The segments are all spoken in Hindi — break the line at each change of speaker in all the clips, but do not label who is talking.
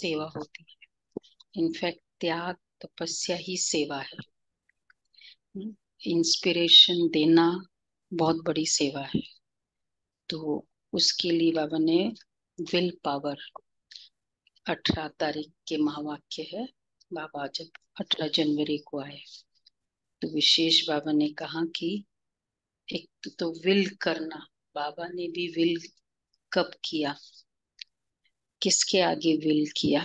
सेवा होती है इनफैक्ट त्याग तपस्या ही सेवा है इंस्पिरेशन हम्म, देना बहुत बड़ी सेवा है तो उसके लिए बाबा ने विल पावर अठारह तारीख के महावाक्य है बाबा जब अठारह जनवरी को आए तो विशेष बाबा ने कहा कि एक तो, तो विल करना बाबा ने भी विल कब किया किसके आगे विल किया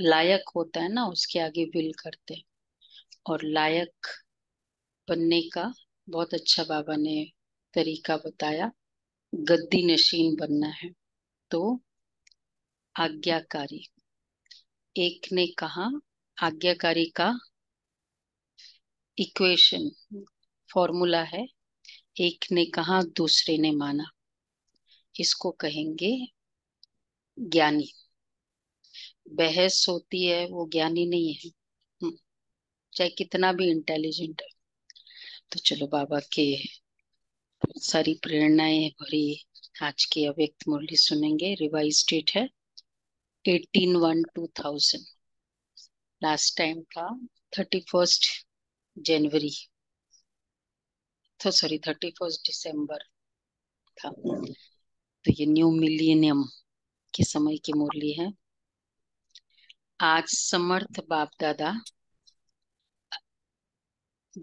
लायक होता है ना उसके आगे विल करते और लायक बनने का बहुत अच्छा बाबा ने तरीका बताया गद्दी नशीन बनना है तो आज्ञाकारी एक ने कहा आज्ञाकारी का इक्वेशन फॉर्मूला है एक ने कहा दूसरे ने माना इसको कहेंगे ज्ञानी बहस होती है वो ज्ञानी नहीं है हम्म, चाहे कितना भी इंटेलिजेंट है तो चलो बाबा के सारी प्रेरणाएं भरी आज के अव्यक्त मुरली सुनेंगे रिवाइज डेट है eighteen one two thousand last time था थर्टी फर्स्ट जनवरी तो सॉरी थर्टी फर्स्ट डिसम्बर था तो ये न्यू मिलियनियम के समय की मुरली है आज समर्थ बाप दादा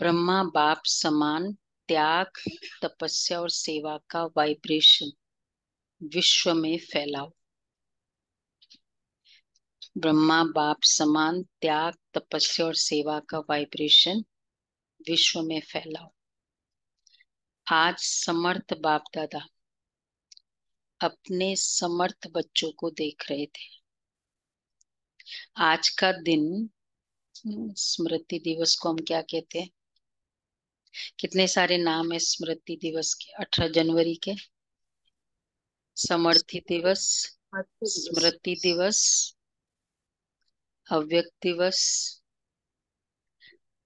ब्रह्मा बाप समान त्याग तपस्या और सेवा का वाइब्रेशन विश्व में फैलाओ ब्रह्मा बाप समान त्याग तपस्या और सेवा का वाइब्रेशन विश्व में फैलाओ आज समर्थ बाप दादा अपने समर्थ बच्चों को देख रहे थे आज का दिन हम्म, स्मृति दिवस को हम क्या कहते हैं कितने सारे नाम है स्मृति दिवस के अठारह जनवरी के समर्थी दिवस स्मृति दिवस अव्यक्त दिवस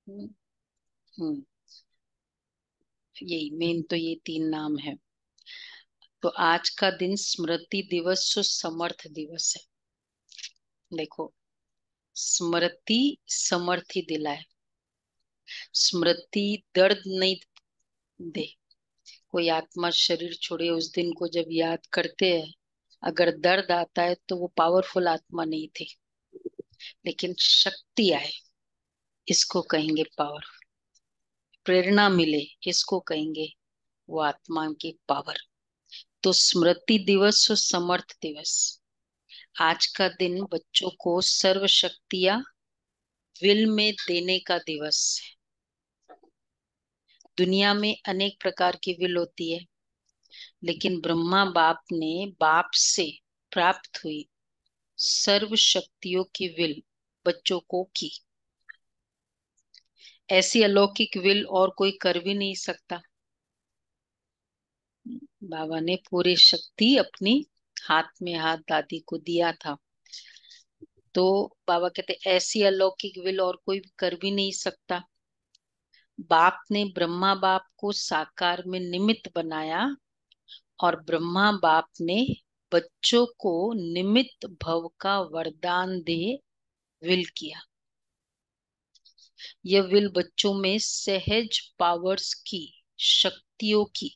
हम्म, हम्म, यही मेन तो ये तीन नाम है तो आज का दिन स्मृति दिवस समर्थ दिवस है देखो स्मृति समर्थी दिलाए स्मृति दर्द नहीं दे कोई आत्मा शरीर छोड़े उस दिन को जब याद करते हैं अगर दर्द आता है तो वो पावरफुल आत्मा नहीं थी लेकिन शक्ति आए इसको कहेंगे पावर प्रेरणा मिले इसको कहेंगे वो आत्मा की पावर तो स्मृति दिवस और समर्थ दिवस आज का दिन बच्चों को सर्वशक्तियां विल में देने का दिवस है दुनिया में अनेक प्रकार की विल होती है लेकिन ब्रह्मा बाप ने बाप से प्राप्त हुई सर्व शक्तियों की विल बच्चों को की ऐसी अलौकिक विल और कोई कर भी नहीं सकता बाबा ने पूरी शक्ति अपनी हाथ में हाथ दादी को दिया था तो बाबा कहते ऐसी अलौकिक विल और कोई कर भी नहीं सकता बाप ने ब्रह्मा बाप को साकार में निमित्त बनाया और ब्रह्मा बाप ने बच्चों को निमित्त भव का वरदान दे विल किया यह विल बच्चों में सहज पावर्स की शक्तियों की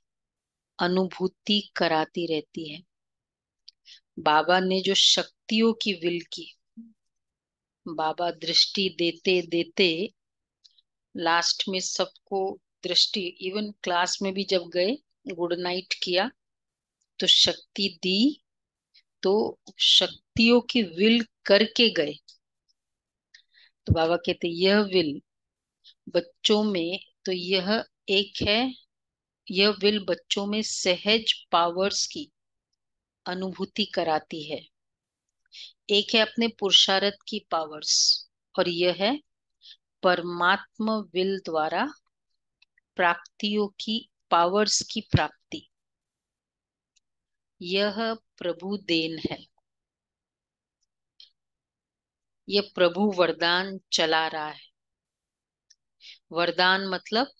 अनुभूति कराती रहती है बाबा ने जो शक्तियों की विल की बाबा दृष्टि देते देते लास्ट में सबको दृष्टि इवन क्लास में भी जब गए गुड नाइट किया तो शक्ति दी तो शक्तियों की विल करके गए तो बाबा कहते यह विल बच्चों में तो यह एक है यह विल बच्चों में सहज पावर्स की अनुभूति कराती है एक है अपने पुरुषार्थ की पावर्स और यह है परमात्म विल द्वारा प्राप्तियों की पावर्स की प्राप्ति यह प्रभु देन है यह प्रभु वरदान चला रहा है वरदान मतलब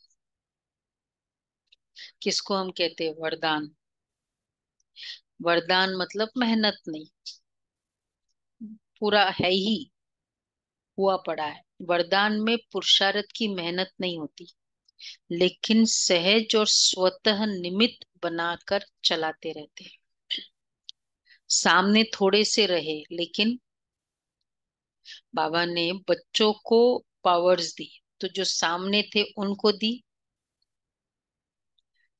किसको हम कहते हैं वरदान वरदान मतलब मेहनत नहीं पूरा है ही हुआ पड़ा है वरदान में पुरुषार्थ की मेहनत नहीं होती लेकिन सहज और स्वतः निमित बनाकर चलाते रहते हैं सामने थोड़े से रहे लेकिन बाबा ने बच्चों को पावर्स दी तो जो सामने थे उनको दी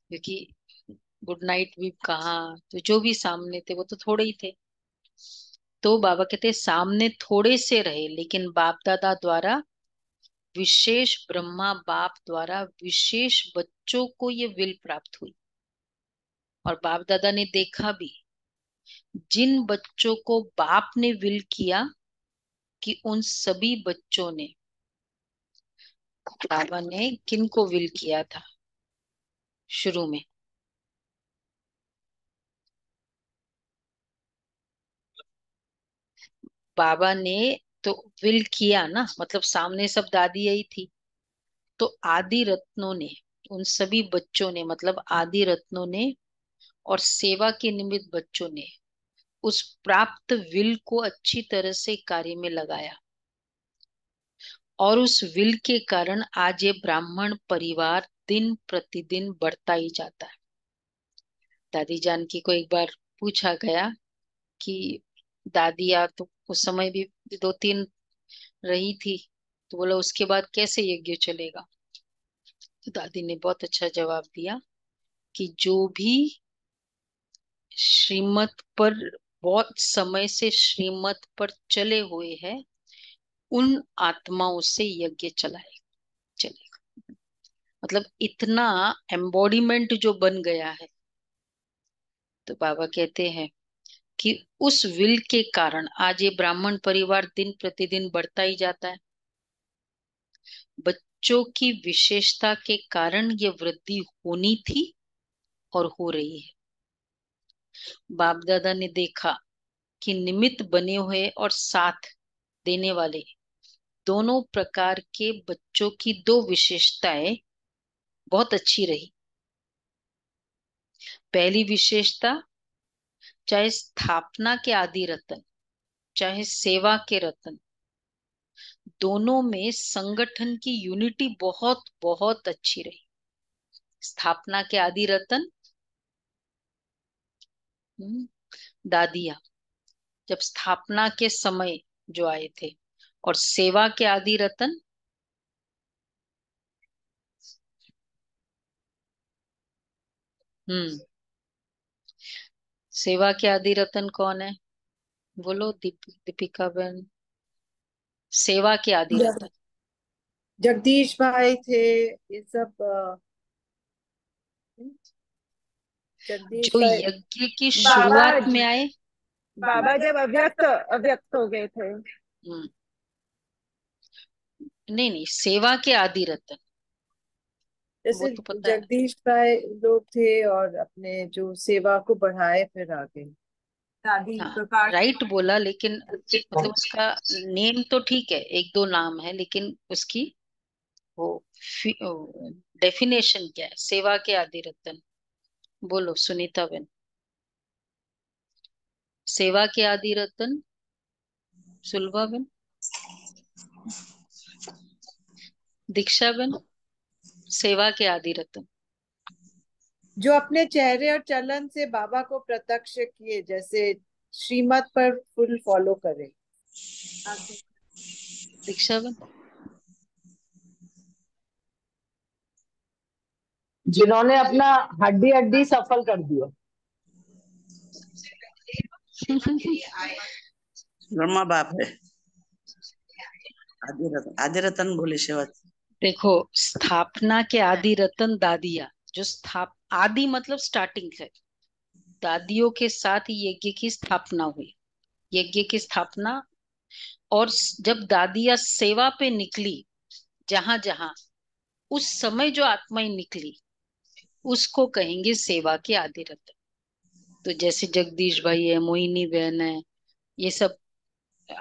क्योंकि गुड नाइट भी कहा तो जो भी सामने थे वो तो थोड़े ही थे तो बाबा कहते सामने थोड़े से रहे लेकिन बाप दादा द्वारा विशेष ब्रह्मा बाप द्वारा विशेष बच्चों को ये विल प्राप्त हुई और बाप दादा ने देखा भी जिन बच्चों को बाप ने विल किया कि उन सभी बच्चों ने बाबा ने किन को विल किया था शुरू में बाबा ने तो विल किया ना मतलब सामने सब दादी आई थी तो आदि रत्नों ने उन सभी बच्चों ने मतलब आदि रत्नों ने और सेवा के निमित्त बच्चों ने उस प्राप्त विल को अच्छी तरह से कार्य में लगाया और उस विल के कारण आज ये ब्राह्मण परिवार दिन प्रतिदिन बढ़ता ही जाता है दादी जानकी को एक बार पूछा गया कि दादी या तो उस समय भी दो तीन रही थी तो बोला उसके बाद कैसे यज्ञ चलेगा तो दादी ने बहुत अच्छा जवाब दिया कि जो भी श्रीमत पर बहुत समय से श्रीमत पर चले हुए हैं उन आत्माओं से यज्ञ चलाएगा मतलब इतना एम्बॉडीमेंट जो बन गया है तो बाबा कहते हैं कि उस विल के कारण आज ये ब्राह्मण परिवार दिन प्रतिदिन बढ़ता ही जाता है बच्चों की विशेषता के कारण ये वृद्धि होनी थी और हो रही है बाप दादा ने देखा कि निमित्त बने हुए और साथ देने वाले दोनों प्रकार के बच्चों की दो विशेषताएं बहुत अच्छी रही पहली विशेषता चाहे स्थापना के आदि रतन चाहे सेवा के रतन दोनों में संगठन की यूनिटी बहुत बहुत अच्छी रही स्थापना के आदि रतन हम्म, दादिया जब स्थापना के समय जो आए थे और सेवा के आदि रतन हम्म सेवा के आदि रतन कौन है बोलो दीप दीपिका बहन सेवा के आदि रतन जगदीश भाई थे ये सब जो यज्ञ की शुरुआत में आए बाबा जब अव्यक्त अव्यक्त हो गए थे हम्म। नहीं नहीं सेवा के आदि रतन जैसे तो जगदीश राय लोग थे और अपने जो सेवा को बढ़ाए फिर आगे हाँ, राइट बोला लेकिन मतलब उसका नेम तो ठीक है एक दो नाम है लेकिन उसकी वो डेफिनेशन क्या है सेवा के आदि रतन बोलो सुनीता बेन सेवा के आदि रतन सुलभा बेन दीक्षा बेन सेवा के आदि रत्न जो अपने चेहरे और चलन से बाबा को प्रत्यक्ष किए जैसे श्रीमत पर फुल फॉलो करें जिन्होंने अपना हड्डी हड्डी सफल कर दिया ब्रह्मा बाप है आदि रतन भोले शिवा देखो स्थापना के आदि रतन दादिया जो स्थाप आदि मतलब स्टार्टिंग है दादियों के साथ यज्ञ की स्थापना हुई यज्ञ की स्थापना और जब दादिया सेवा पे निकली जहां जहां उस समय जो आत्माएं निकली उसको कहेंगे सेवा के आदि रतन तो जैसे जगदीश भाई है मोहिनी बहन है ये सब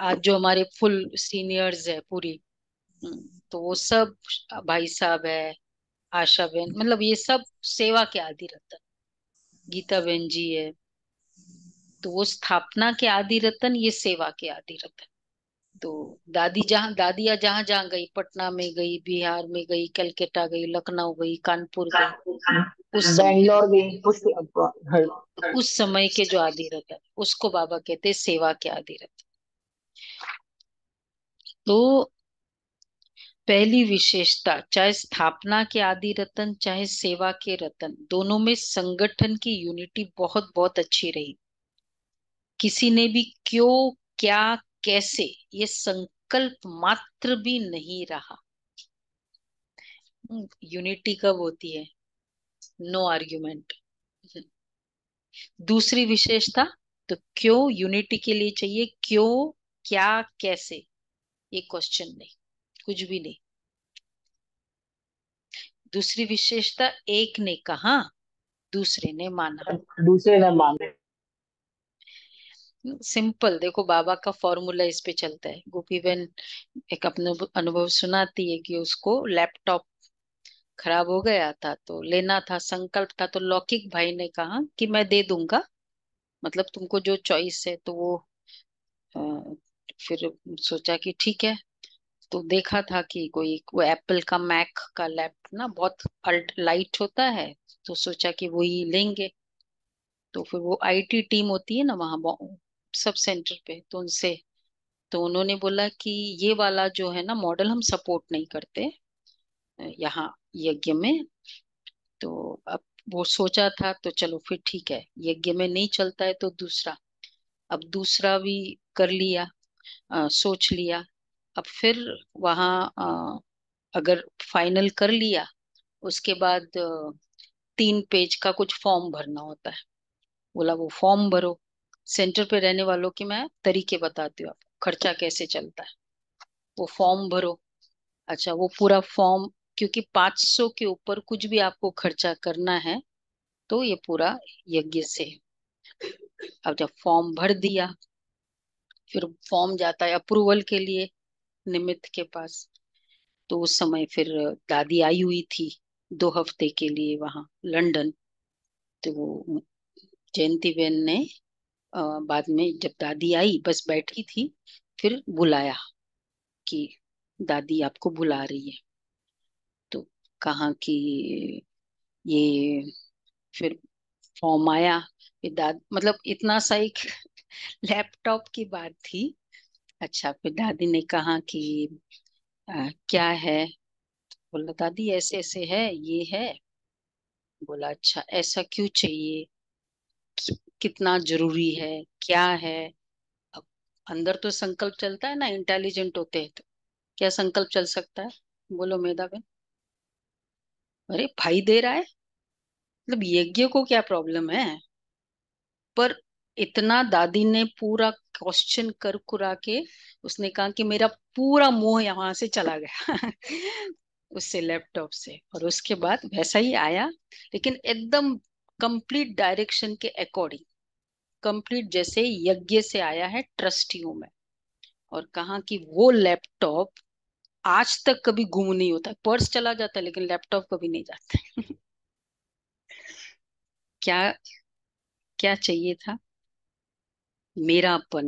आज जो हमारे फुल सीनियर्स है पूरी तो वो सब भाई साहब है आशा बहन मतलब ये सब सेवा के आदि रतन गीता बहन जी है तो वो स्थापना के आदि रतन ये सेवा के आदि रतन तो दादी जहां दादिया जहाँ जहां गई पटना में गई बिहार में गई कलकत्ता गई लखनऊ गई कानपुर गई
उस बेंगलोर
गई उस उस समय के जो आदि रतन उसको बाबा कहते सेवा के आदि रतन तो पहली विशेषता चाहे स्थापना के आदि रतन चाहे सेवा के रतन दोनों में संगठन की यूनिटी बहुत बहुत अच्छी रही किसी ने भी क्यों क्या कैसे ये संकल्प मात्र भी नहीं रहा यूनिटी हम्म, कब होती है नो आर्ग्यूमेंट दूसरी विशेषता तो क्यों यूनिटी के लिए चाहिए क्यों क्या कैसे ये क्वेश्चन नहीं कुछ भी नहीं दूसरी विशेषता एक ने कहा दूसरे ने माना दूसरे ने माना सिंपल देखो बाबा का फॉर्मूला इस पे चलता है गोपी बहन एक अपने अनुभव सुनाती है कि उसको लैपटॉप खराब हो गया था तो लेना था संकल्प था तो लौकिक भाई ने कहा कि मैं दे दूंगा मतलब तुमको जो चॉइस है तो वो आ, फिर सोचा कि ठीक है तो देखा था कि कोई वो एप्पल का मैक का लैप ना बहुत अल्ट लाइट होता है तो सोचा कि वो ही लेंगे तो फिर वो आईटी टीम होती है ना वहां सब सेंटर पे तो उनसे तो उन्होंने बोला कि ये वाला जो है ना मॉडल हम सपोर्ट नहीं करते यहाँ यज्ञ में तो अब वो सोचा था तो चलो फिर ठीक है यज्ञ में नहीं चलता है तो दूसरा अब दूसरा भी कर लिया आ, सोच लिया अब फिर वहाँ अगर फाइनल कर लिया उसके बाद तीन पेज का कुछ फॉर्म भरना होता है बोला वो फॉर्म भरो सेंटर पे रहने वालों के मैं तरीके बताती हूँ आपको खर्चा कैसे चलता है वो फॉर्म भरो अच्छा वो पूरा फॉर्म क्योंकि 500 के ऊपर कुछ भी आपको खर्चा करना है तो ये पूरा यज्ञ से अब जब फॉर्म भर दिया फिर फॉर्म जाता है अप्रूवल के लिए निमित्त के पास तो उस समय फिर दादी आई हुई थी दो हफ्ते के लिए वहां लंदन तो जयंती बहन ने बाद में जब दादी आई बस बैठी थी फिर बुलाया कि दादी आपको बुला रही है तो कहा कि ये फिर फॉर्म आया दाद मतलब इतना सा एक लैपटॉप की बात थी अच्छा फिर दादी ने कहा कि आ, क्या है बोला दादी ऐसे ऐसे है ये है बोला अच्छा ऐसा क्यों चाहिए कितना जरूरी है क्या है अब अंदर तो संकल्प चलता है ना इंटेलिजेंट होते हैं तो क्या संकल्प चल सकता है बोलो मेधा बहन अरे भाई दे रहा है मतलब यज्ञ को क्या प्रॉब्लम है पर इतना दादी ने पूरा क्वेश्चन कर कुरा के उसने कहा कि मेरा पूरा मुंह यहाँ से चला गया उससे लैपटॉप से और उसके बाद वैसा ही आया लेकिन एकदम कंप्लीट डायरेक्शन के अकॉर्डिंग कंप्लीट जैसे यज्ञ से आया है ट्रस्टियों में और कहा कि वो लैपटॉप आज तक कभी गुम नहीं होता पर्स चला जाता है लेकिन लैपटॉप कभी नहीं जाता क्या क्या चाहिए था मेरापन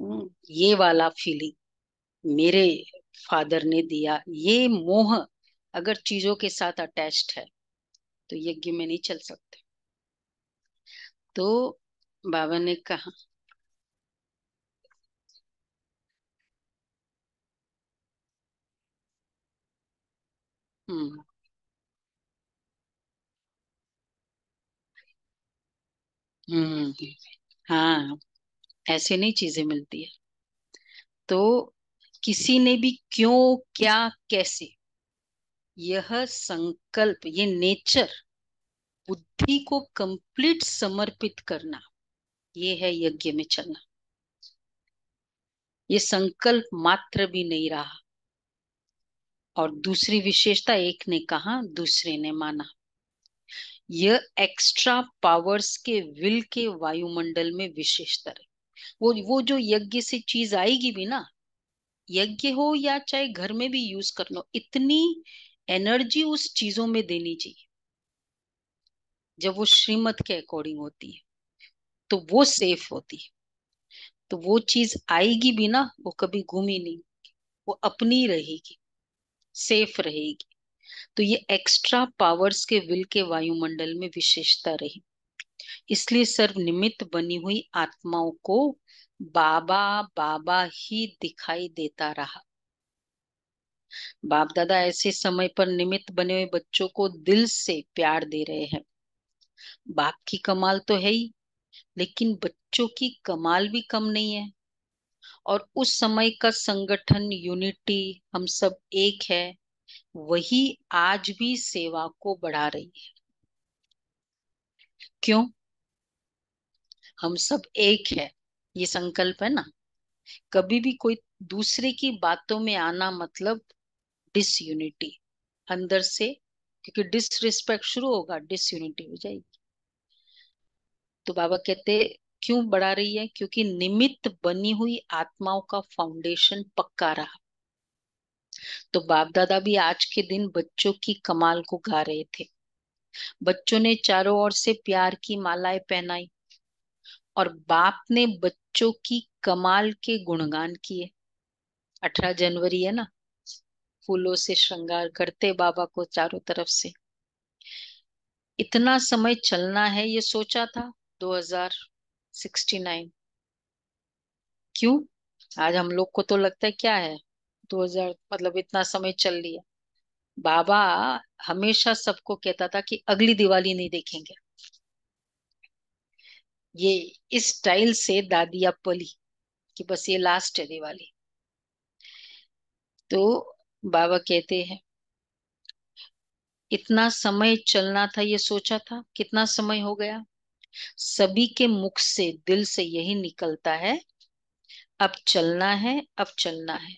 हम्म। ये वाला फीलिंग मेरे फादर ने दिया ये मोह अगर चीजों के साथ अटैच्ड है तो यज्ञ में नहीं चल सकते तो बाबा ने कहा हम्म हम्म हाँ ऐसे नहीं चीजें मिलती है तो किसी ने भी क्यों क्या कैसे यह संकल्प ये नेचर बुद्धि को कंप्लीट समर्पित करना ये है यज्ञ में चलना ये संकल्प मात्र भी नहीं रहा और दूसरी विशेषता एक ने कहा दूसरे ने माना यह एक्स्ट्रा पावर्स के विल के वायुमंडल में विशेष तरह वो वो जो यज्ञ से चीज आएगी भी ना यज्ञ हो या चाहे घर में भी यूज कर लो इतनी एनर्जी उस चीजों में देनी चाहिए जब वो श्रीमत के अकॉर्डिंग होती है तो वो सेफ होती है तो वो चीज आएगी भी ना वो कभी घूमी नहीं वो अपनी रहेगी सेफ रहेगी तो ये एक्स्ट्रा पावर्स के विल के वायुमंडल में विशेषता रही इसलिए सर्व निमित्त बनी हुई आत्माओं को बाबा बाबा ही दिखाई देता रहा बाप दादा ऐसे समय पर निमित्त बने हुए बच्चों को दिल से प्यार दे रहे हैं बाप की कमाल तो है ही लेकिन बच्चों की कमाल भी कम नहीं है और उस समय का संगठन यूनिटी हम सब एक है वही आज भी सेवा को बढ़ा रही है क्यों हम सब एक है ये संकल्प है ना कभी भी कोई दूसरे की बातों में आना मतलब डिसयूनिटी अंदर से क्योंकि डिसरिस्पेक्ट शुरू होगा डिसयूनिटी हो जाएगी तो बाबा कहते क्यों बढ़ा रही है क्योंकि निमित्त बनी हुई आत्माओं का फाउंडेशन पक्का रहा तो बाप दादा भी आज के दिन बच्चों की कमाल को गा रहे थे बच्चों ने चारों ओर से प्यार की मालाएं पहनाई और बाप ने बच्चों की कमाल के गुणगान किए अठारह जनवरी है ना फूलों से श्रृंगार करते बाबा को चारों तरफ से इतना समय चलना है ये सोचा था 2069 क्यों आज हम लोग को तो लगता है क्या है 2000 मतलब इतना समय चल लिया बाबा हमेशा सबको कहता था कि अगली दिवाली नहीं देखेंगे ये इस स्टाइल से दादिया पली कि बस ये लास्ट चले वाली तो बाबा कहते हैं इतना समय चलना था ये सोचा था कितना समय हो गया सभी के मुख से दिल से यही निकलता है अब चलना है अब चलना है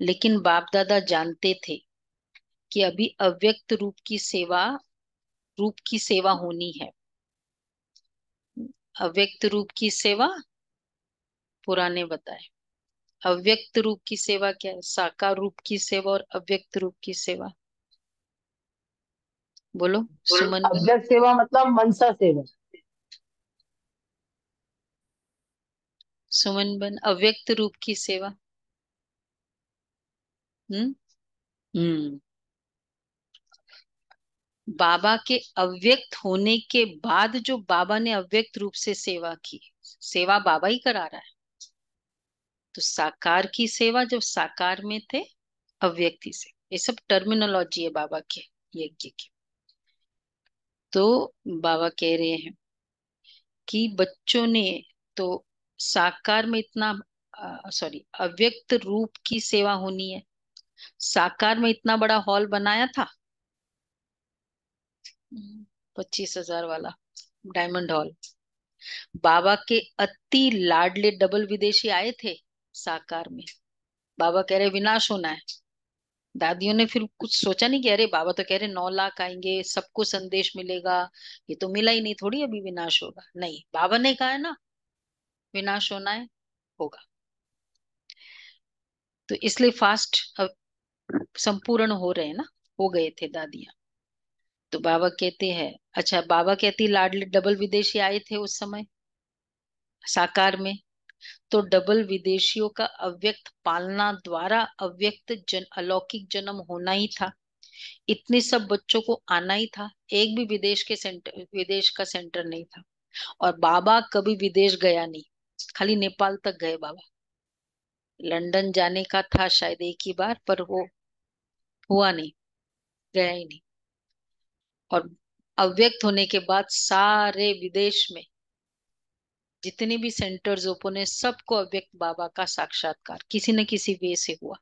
लेकिन बाप दादा जानते थे कि अभी अव्यक्त रूप की सेवा रूप की सेवा होनी है अव्यक्त रूप की सेवा पुराने बताए अव्यक्त रूप की सेवा क्या है साकार रूप की सेवा और अव्यक्त रूप की सेवा बोलो सुमन अव्यक्त सेवा मतलब मनसा सेवा सुमन बन अव्यक्त रूप की सेवा हम्म, हम्म। बाबा के अव्यक्त होने के बाद जो बाबा ने अव्यक्त रूप से सेवा की सेवा बाबा ही करा रहा है तो साकार की सेवा जब साकार में थे अव्यक्ति से ये सब टर्मिनोलॉजी है बाबा के यज्ञ की तो बाबा कह रहे हैं कि बच्चों ने तो साकार में इतना सॉरी अव्यक्त रूप की सेवा होनी है साकार में इतना बड़ा हॉल बनाया था पच्चीस हजार वाला डायमंड हॉल बाबा के अति लाडले डबल विदेशी आए थे साकार में बाबा कह रहे विनाश होना है दादियों ने फिर कुछ सोचा नहीं कि अरे बाबा तो कह रहे नौ लाख आएंगे सबको संदेश मिलेगा ये तो मिला ही नहीं थोड़ी अभी विनाश होगा नहीं बाबा ने कहा है ना विनाश होना है होगा तो इसलिए फास्ट संपूर्ण हो रहे ना हो गए थे दादियां तो बाबा कहते हैं अच्छा बाबा कहती लाडले डबल विदेशी आए थे उस समय साकार में तो डबल विदेशियों का अव्यक्त पालना द्वारा अव्यक्त जन अलौकिक जन्म होना ही था इतने सब बच्चों को आना ही था एक भी विदेश के सेंटर विदेश का सेंटर नहीं था और बाबा कभी विदेश गया नहीं खाली नेपाल तक गए बाबा लंदन जाने का था शायद एक ही बार पर वो हुआ नहीं गया ही नहीं और अव्यक्त होने के बाद सारे विदेश में जितने भी सेंटर्स ओपन है सबको अव्यक्त बाबा का साक्षात्कार किसी न किसी वे से हुआ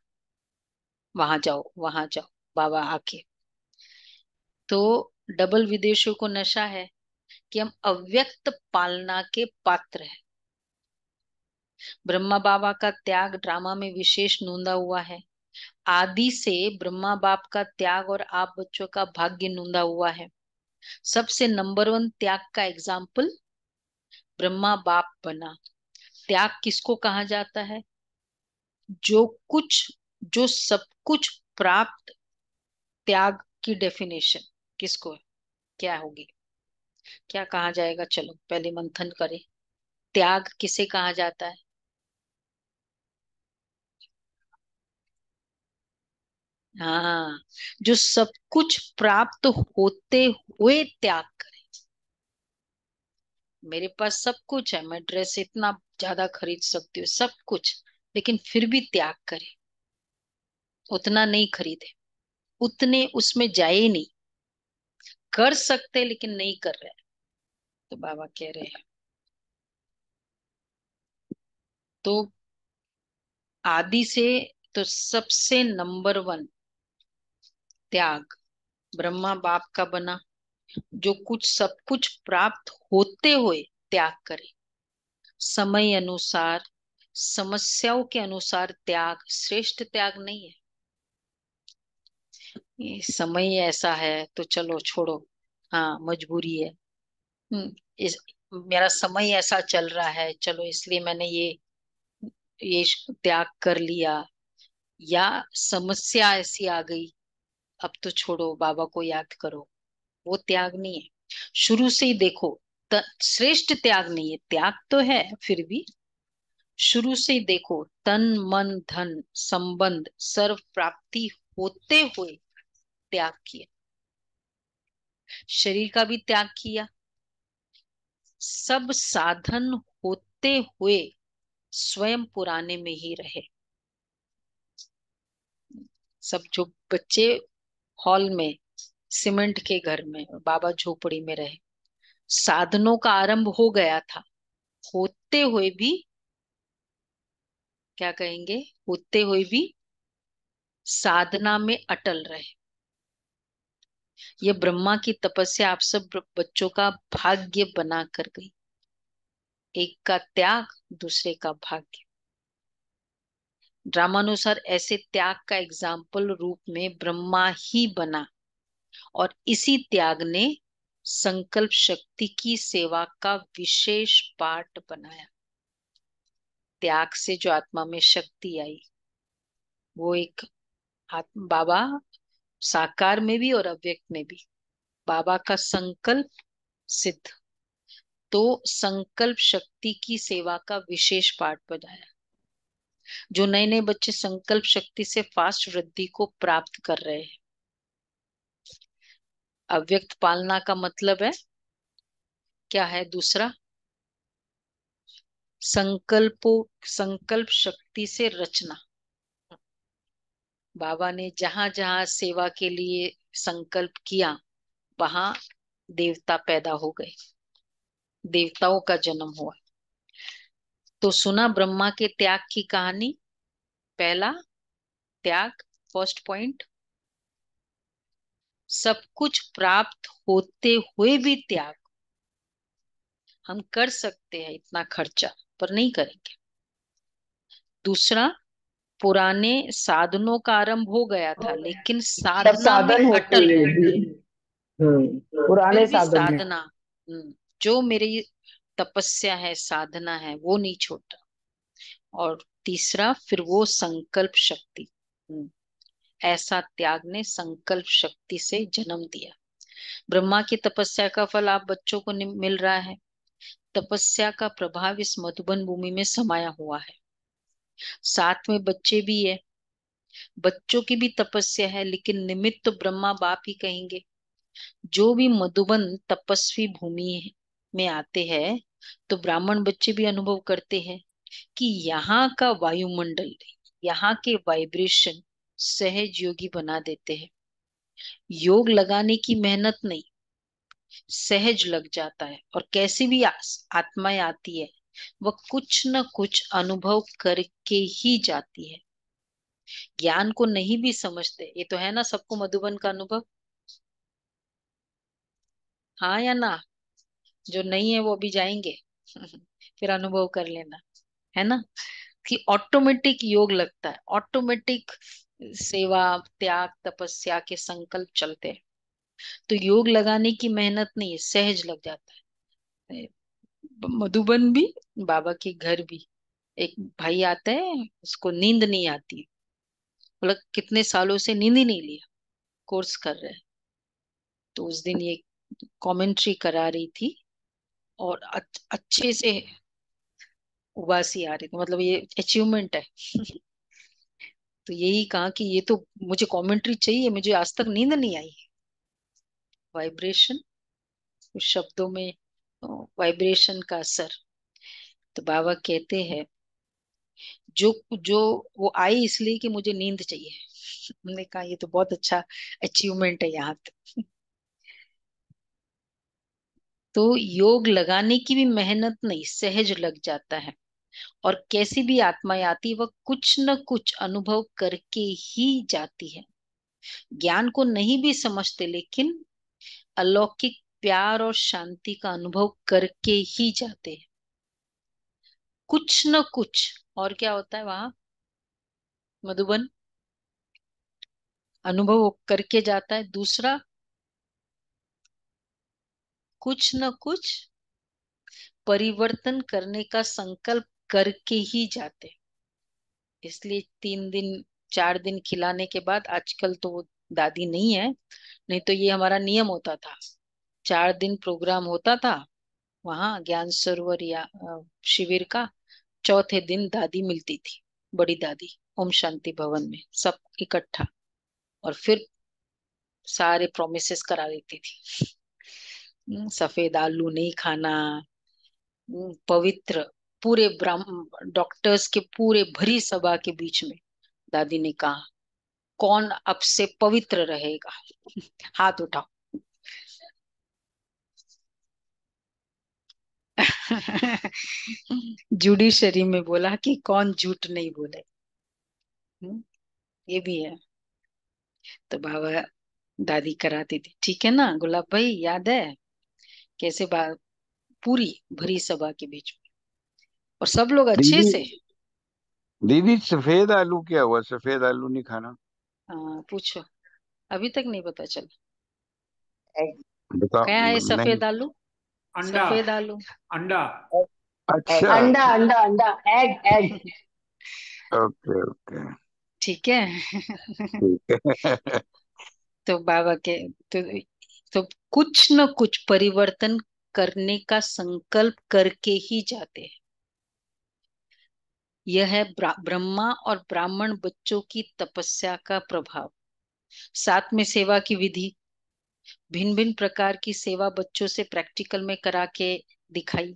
वहां जाओ वहां जाओ बाबा आके तो डबल विदेशों को नशा है कि हम अव्यक्त पालना के पात्र हैं ब्रह्मा बाबा का त्याग ड्रामा में विशेष नूंदा हुआ है आदि से ब्रह्मा बाप का त्याग और आप बच्चों का भाग्य नूंदा हुआ है सबसे नंबर वन त्याग का एग्जाम्पल ब्रह्मा बाप बना त्याग किसको कहा जाता है जो कुछ जो सब कुछ प्राप्त त्याग की डेफिनेशन किसको है? क्या होगी क्या कहा जाएगा चलो पहले मंथन करें त्याग किसे कहा जाता है हाँ जो सब कुछ प्राप्त होते हुए त्याग करे मेरे पास सब कुछ है मैं ड्रेस इतना ज्यादा खरीद सकती हूँ सब कुछ लेकिन फिर भी त्याग करे उतना नहीं खरीदे उतने उसमें जाए नहीं कर सकते लेकिन नहीं कर रहे तो बाबा कह रहे हैं तो आदि से तो सबसे नंबर वन त्याग ब्रह्मा बाप का बना जो कुछ सब कुछ प्राप्त होते हुए त्याग करे समय अनुसार समस्याओं के अनुसार त्याग श्रेष्ठ त्याग नहीं है ये समय ऐसा है तो चलो छोड़ो हाँ मजबूरी है हम्म, इस, मेरा समय ऐसा चल रहा है चलो इसलिए मैंने ये ये त्याग कर लिया या समस्या ऐसी आ गई अब तो छोड़ो बाबा को याद करो वो त्याग नहीं है शुरू से ही देखो श्रेष्ठ त्याग नहीं है त्याग तो है फिर भी शुरू से ही देखो तन मन धन संबंध सर्व प्राप्ति होते हुए त्याग किया शरीर का भी त्याग किया सब साधन होते हुए स्वयं पुराने में ही रहे सब जो बच्चे हॉल में सीमेंट के घर में बाबा झोपड़ी में रहे साधनों का आरंभ हो गया था होते हुए भी क्या कहेंगे होते हुए भी साधना में अटल रहे ये ब्रह्मा की तपस्या आप सब बच्चों का भाग्य बना कर गई एक का त्याग दूसरे का भाग्य ड्रामानुसार ऐसे त्याग का एग्जाम्पल रूप में ब्रह्मा ही बना और इसी त्याग ने संकल्प शक्ति की सेवा का विशेष पार्ट बनाया त्याग से जो आत्मा में शक्ति आई वो एक बाबा साकार में भी और अव्यक्त में भी बाबा का संकल्प सिद्ध तो संकल्प शक्ति की सेवा का विशेष पाठ बजाया जो नए नए बच्चे संकल्प शक्ति से फास्ट वृद्धि को प्राप्त कर रहे हैं अव्यक्त पालना का मतलब है क्या है दूसरा संकल्पो संकल्प शक्ति से रचना बाबा ने जहां जहां सेवा के लिए संकल्प किया वहां देवता पैदा हो गए देवताओं का जन्म हुआ तो सुना ब्रह्मा के त्याग की कहानी पहला त्याग फर्स्ट पॉइंट सब कुछ प्राप्त होते हुए भी त्याग हम कर सकते हैं इतना खर्चा पर नहीं करेंगे दूसरा पुराने साधनों का आरंभ हो गया था लेकिन साधना में अटल हम्म, पुराने साधना हम्म, जो मेरे तपस्या है साधना है वो नहीं छोड़ता और तीसरा फिर वो संकल्प शक्ति हम्म, ऐसा त्याग ने संकल्प शक्ति से जन्म दिया ब्रह्मा की तपस्या का फल आप बच्चों को मिल रहा है तपस्या का प्रभाव इस मधुबन भूमि में समाया हुआ है साथ में बच्चे भी है बच्चों की भी तपस्या है लेकिन निमित्त तो ब्रह्मा बाप ही कहेंगे जो भी मधुबन तपस्वी भूमि में आते हैं तो ब्राह्मण बच्चे भी अनुभव करते हैं कि यहाँ का वायुमंडल यहाँ के वाइब्रेशन सहज योगी बना देते हैं योग लगाने की मेहनत नहीं सहज लग जाता है और कैसी भी आत्माएं आती है वह कुछ न कुछ अनुभव करके ही जाती है ज्ञान को नहीं भी समझते ये तो है ना सबको मधुबन का अनुभव हाँ या ना जो नहीं है वो भी जाएंगे फिर अनुभव कर लेना है ना कि ऑटोमेटिक योग लगता है ऑटोमेटिक सेवा त्याग तपस्या के संकल्प चलते हैं तो योग लगाने की मेहनत नहीं है सहज लग जाता है मधुबन भी बाबा के घर भी एक भाई आता है उसको नींद नहीं आती मतलब कितने सालों से नींद ही नहीं लिया कोर्स कर रहे तो उस दिन ये कमेंट्री करा रही थी और अच्छे से उबासी आ रही थी मतलब ये अचीवमेंट है तो यही कहा कि ये तो मुझे कमेंट्री चाहिए मुझे आज तक नींद नहीं आई वाइब्रेशन उस शब्दों में वाइब्रेशन का असर तो बाबा कहते हैं जो जो वो आई इसलिए कि मुझे नींद चाहिए हमने कहा ये तो बहुत अच्छा अचीवमेंट है यहाँ तक तो योग लगाने की भी मेहनत नहीं सहज लग जाता है और कैसी भी आत्माएं आती वह कुछ न कुछ अनुभव करके ही जाती है ज्ञान को नहीं भी समझते लेकिन अलौकिक प्यार और शांति का अनुभव करके ही जाते हैं कुछ न कुछ और क्या होता है वहां मधुबन अनुभव करके जाता है दूसरा कुछ न कुछ परिवर्तन करने का संकल्प करके ही जाते इसलिए तीन दिन चार दिन खिलाने के बाद आजकल तो वो दादी नहीं है नहीं तो ये हमारा नियम होता था चार दिन प्रोग्राम होता था वहां ज्ञान सरोवर या शिविर का चौथे दिन दादी मिलती थी बड़ी दादी ओम शांति भवन में सब इकट्ठा और फिर सारे प्रोमिसेस करा देती थी हम्म, सफेद आलू नहीं खाना हम्म, पवित्र पूरे ब्राह्मण डॉक्टर्स के पूरे भरी सभा के बीच में दादी ने कहा कौन अब से पवित्र रहेगा हाथ उठाओ जुडिशरी में बोला कि कौन झूठ नहीं बोले हम्म, ये भी है तो बाबा दादी कराती थी ठीक है ना गुलाब भाई याद है कैसे बात पूरी भरी सभा के बीच में और सब लोग अच्छे से दीदी सफेद आलू क्या हुआ सफेद आलू नहीं खाना हाँ पूछो अभी तक नहीं पता चला क्या है सफेद आलू अंडा सफेद आलू अंडा अच्छा अंडा अंडा अंडा एग एग ओके ओके ठीक है तो बाबा के तो तो कुछ न कुछ परिवर्तन करने का संकल्प करके ही जाते हैं यह है ब्रह्मा और ब्राह्मण बच्चों की तपस्या का प्रभाव साथ में सेवा की विधि भिन्न भिन्न प्रकार की सेवा बच्चों से प्रैक्टिकल में करा के दिखाई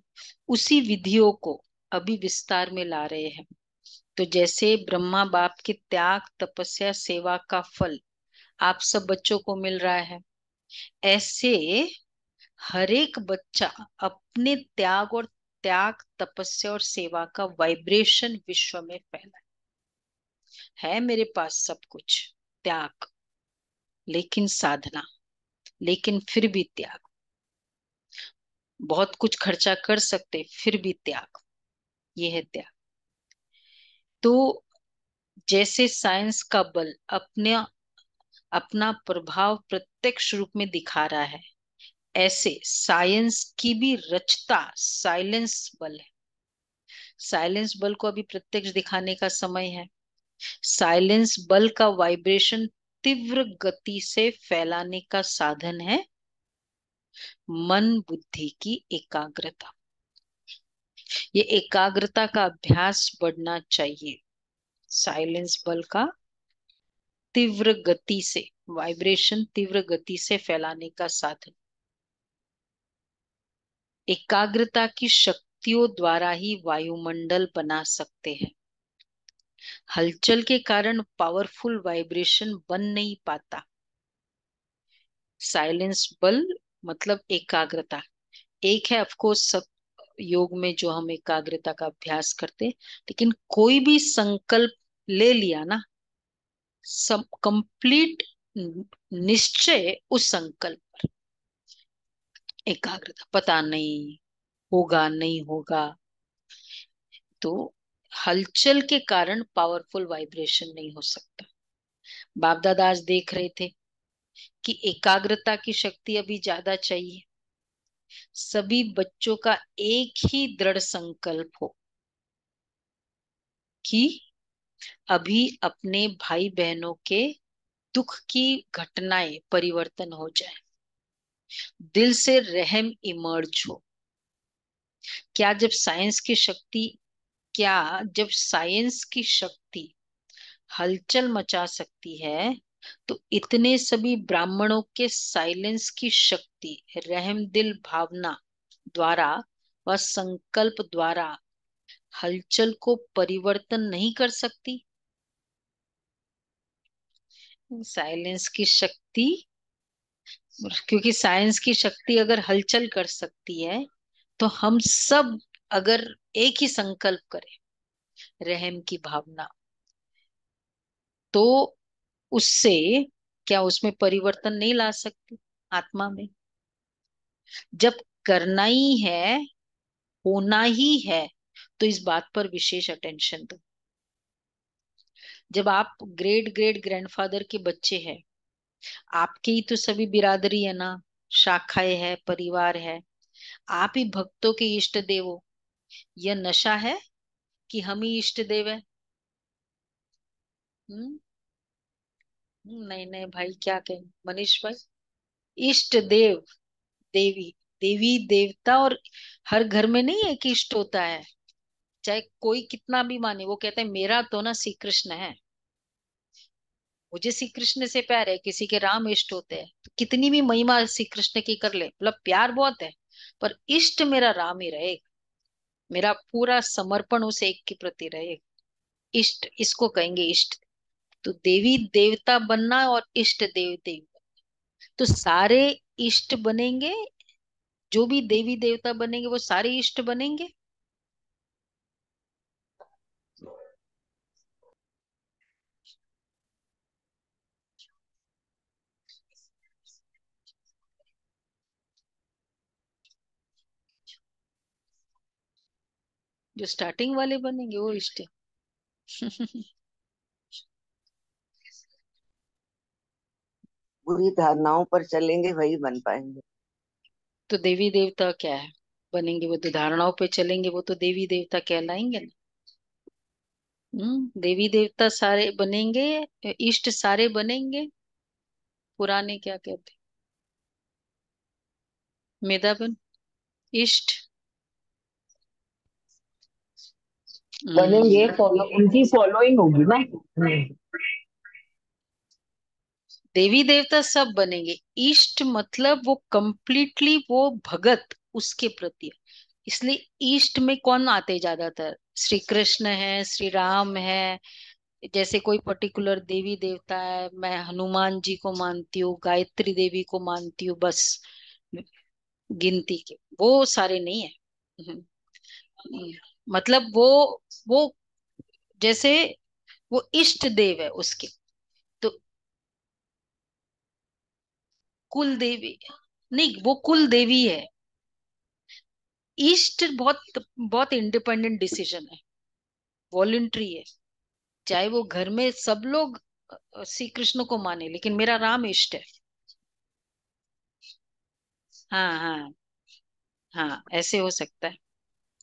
उसी विधियों को अभी विस्तार में ला रहे हैं तो जैसे ब्रह्मा बाप के त्याग तपस्या सेवा का फल आप सब बच्चों को मिल रहा है ऐसे हरेक बच्चा अपने त्याग और त्याग तपस्या और सेवा का वाइब्रेशन विश्व में फैला है मेरे पास सब कुछ त्याग लेकिन साधना लेकिन फिर भी त्याग बहुत कुछ खर्चा कर सकते फिर भी त्याग ये है त्याग तो जैसे साइंस का बल अपने अपना प्रभाव प्रत्यक्ष रूप में दिखा रहा है ऐसे साइंस की भी रचता साइलेंस बल है साइलेंस बल को अभी प्रत्यक्ष दिखाने का समय है साइलेंस बल का वाइब्रेशन तीव्र गति से फैलाने का साधन है मन बुद्धि की एकाग्रता ये एकाग्रता का अभ्यास बढ़ना चाहिए साइलेंस बल का तीव्र गति से वाइब्रेशन तीव्र गति से फैलाने का साधन एकाग्रता की शक्तियों द्वारा ही वायुमंडल बना सकते हैं हलचल के कारण पावरफुल वाइब्रेशन बन नहीं पाता साइलेंस बल मतलब एकाग्रता एक है अफकोर्स सब योग में जो हम एकाग्रता का अभ्यास करते लेकिन कोई भी संकल्प ले लिया ना सब कंप्लीट निश्चय उस संकल्प पर एकाग्रता पता नहीं होगा नहीं होगा तो हलचल के कारण पावरफुल वाइब्रेशन नहीं हो सकता बाप दादा आज देख रहे थे कि एकाग्रता की शक्ति अभी ज्यादा चाहिए सभी बच्चों का एक ही दृढ़ संकल्प हो कि अभी अपने भाई बहनों के दुख की घटनाएं परिवर्तन हो जाए दिल से रहम इमर्ज हो क्या जब साइंस की शक्ति क्या जब साइंस की शक्ति हलचल मचा सकती है तो इतने सभी ब्राह्मणों के साइलेंस की शक्ति रहम दिल भावना द्वारा व संकल्प द्वारा हलचल को परिवर्तन नहीं कर सकती साइलेंस की शक्ति क्योंकि साइंस की शक्ति अगर हलचल कर सकती है तो हम सब अगर एक ही संकल्प करें रहम की भावना तो उससे क्या उसमें परिवर्तन नहीं ला सकती आत्मा में जब करना ही है होना ही है तो इस बात पर विशेष अटेंशन दो जब आप ग्रेट ग्रेट ग्रैंडफादर के बच्चे हैं आपके ही तो सभी बिरादरी है ना शाखाए है परिवार है आप ही भक्तों के इष्ट देव हो यह नशा है कि हम ही इष्ट देव है हम्म? हम्म, नहीं नहीं भाई क्या कहें मनीष भाई इष्ट देव देवी देवी देवता और हर घर में नहीं एक इष्ट होता है चाहे कोई कितना भी माने वो कहते हैं मेरा तो ना श्री कृष्ण है मुझे श्री कृष्ण से प्यार है किसी के राम इष्ट होते हैं तो कितनी भी महिमा श्री कृष्ण की कर ले मतलब प्यार बहुत है पर इष्ट मेरा राम ही रहेगा मेरा पूरा समर्पण उस एक के प्रति रहेगा इष्ट इसको कहेंगे इष्ट तो देवी देवता बनना और इष्ट देव देवी तो सारे इष्ट बनेंगे जो भी देवी देवता बनेंगे वो सारे इष्ट बनेंगे जो स्टार्टिंग वाले बनेंगे वो इष्ट बुरी धारणाओं पर चलेंगे वही बन पाएंगे तो देवी देवता क्या है बनेंगे वो तो धारणाओं पे चलेंगे वो तो देवी देवता कहलाएंगे ना हम्म देवी देवता सारे बनेंगे इष्ट सारे बनेंगे पुराने क्या कहते मेधा बन इष्ट
बनेंगे हम्म। फॉलो
उनकी फॉलोइंग होगी ना देवी देवता सब बनेंगे इष्ट मतलब वो कंप्लीटली वो भगत उसके प्रति इसलिए ईष्ट में कौन आते ज्यादातर श्री कृष्ण है श्री राम है जैसे कोई पर्टिकुलर देवी देवता है मैं हनुमान जी को मानती हूँ गायत्री देवी को मानती हूँ बस गिनती के वो सारे नहीं है हम्म। मतलब वो वो जैसे वो इष्ट देव है उसके तो कुल देवी नहीं वो कुल देवी है इष्ट बहुत बहुत इंडिपेंडेंट डिसीजन है वॉलंट्री है चाहे वो घर में सब लोग श्री कृष्ण को माने लेकिन मेरा राम इष्ट है हाँ हाँ हाँ ऐसे हो सकता है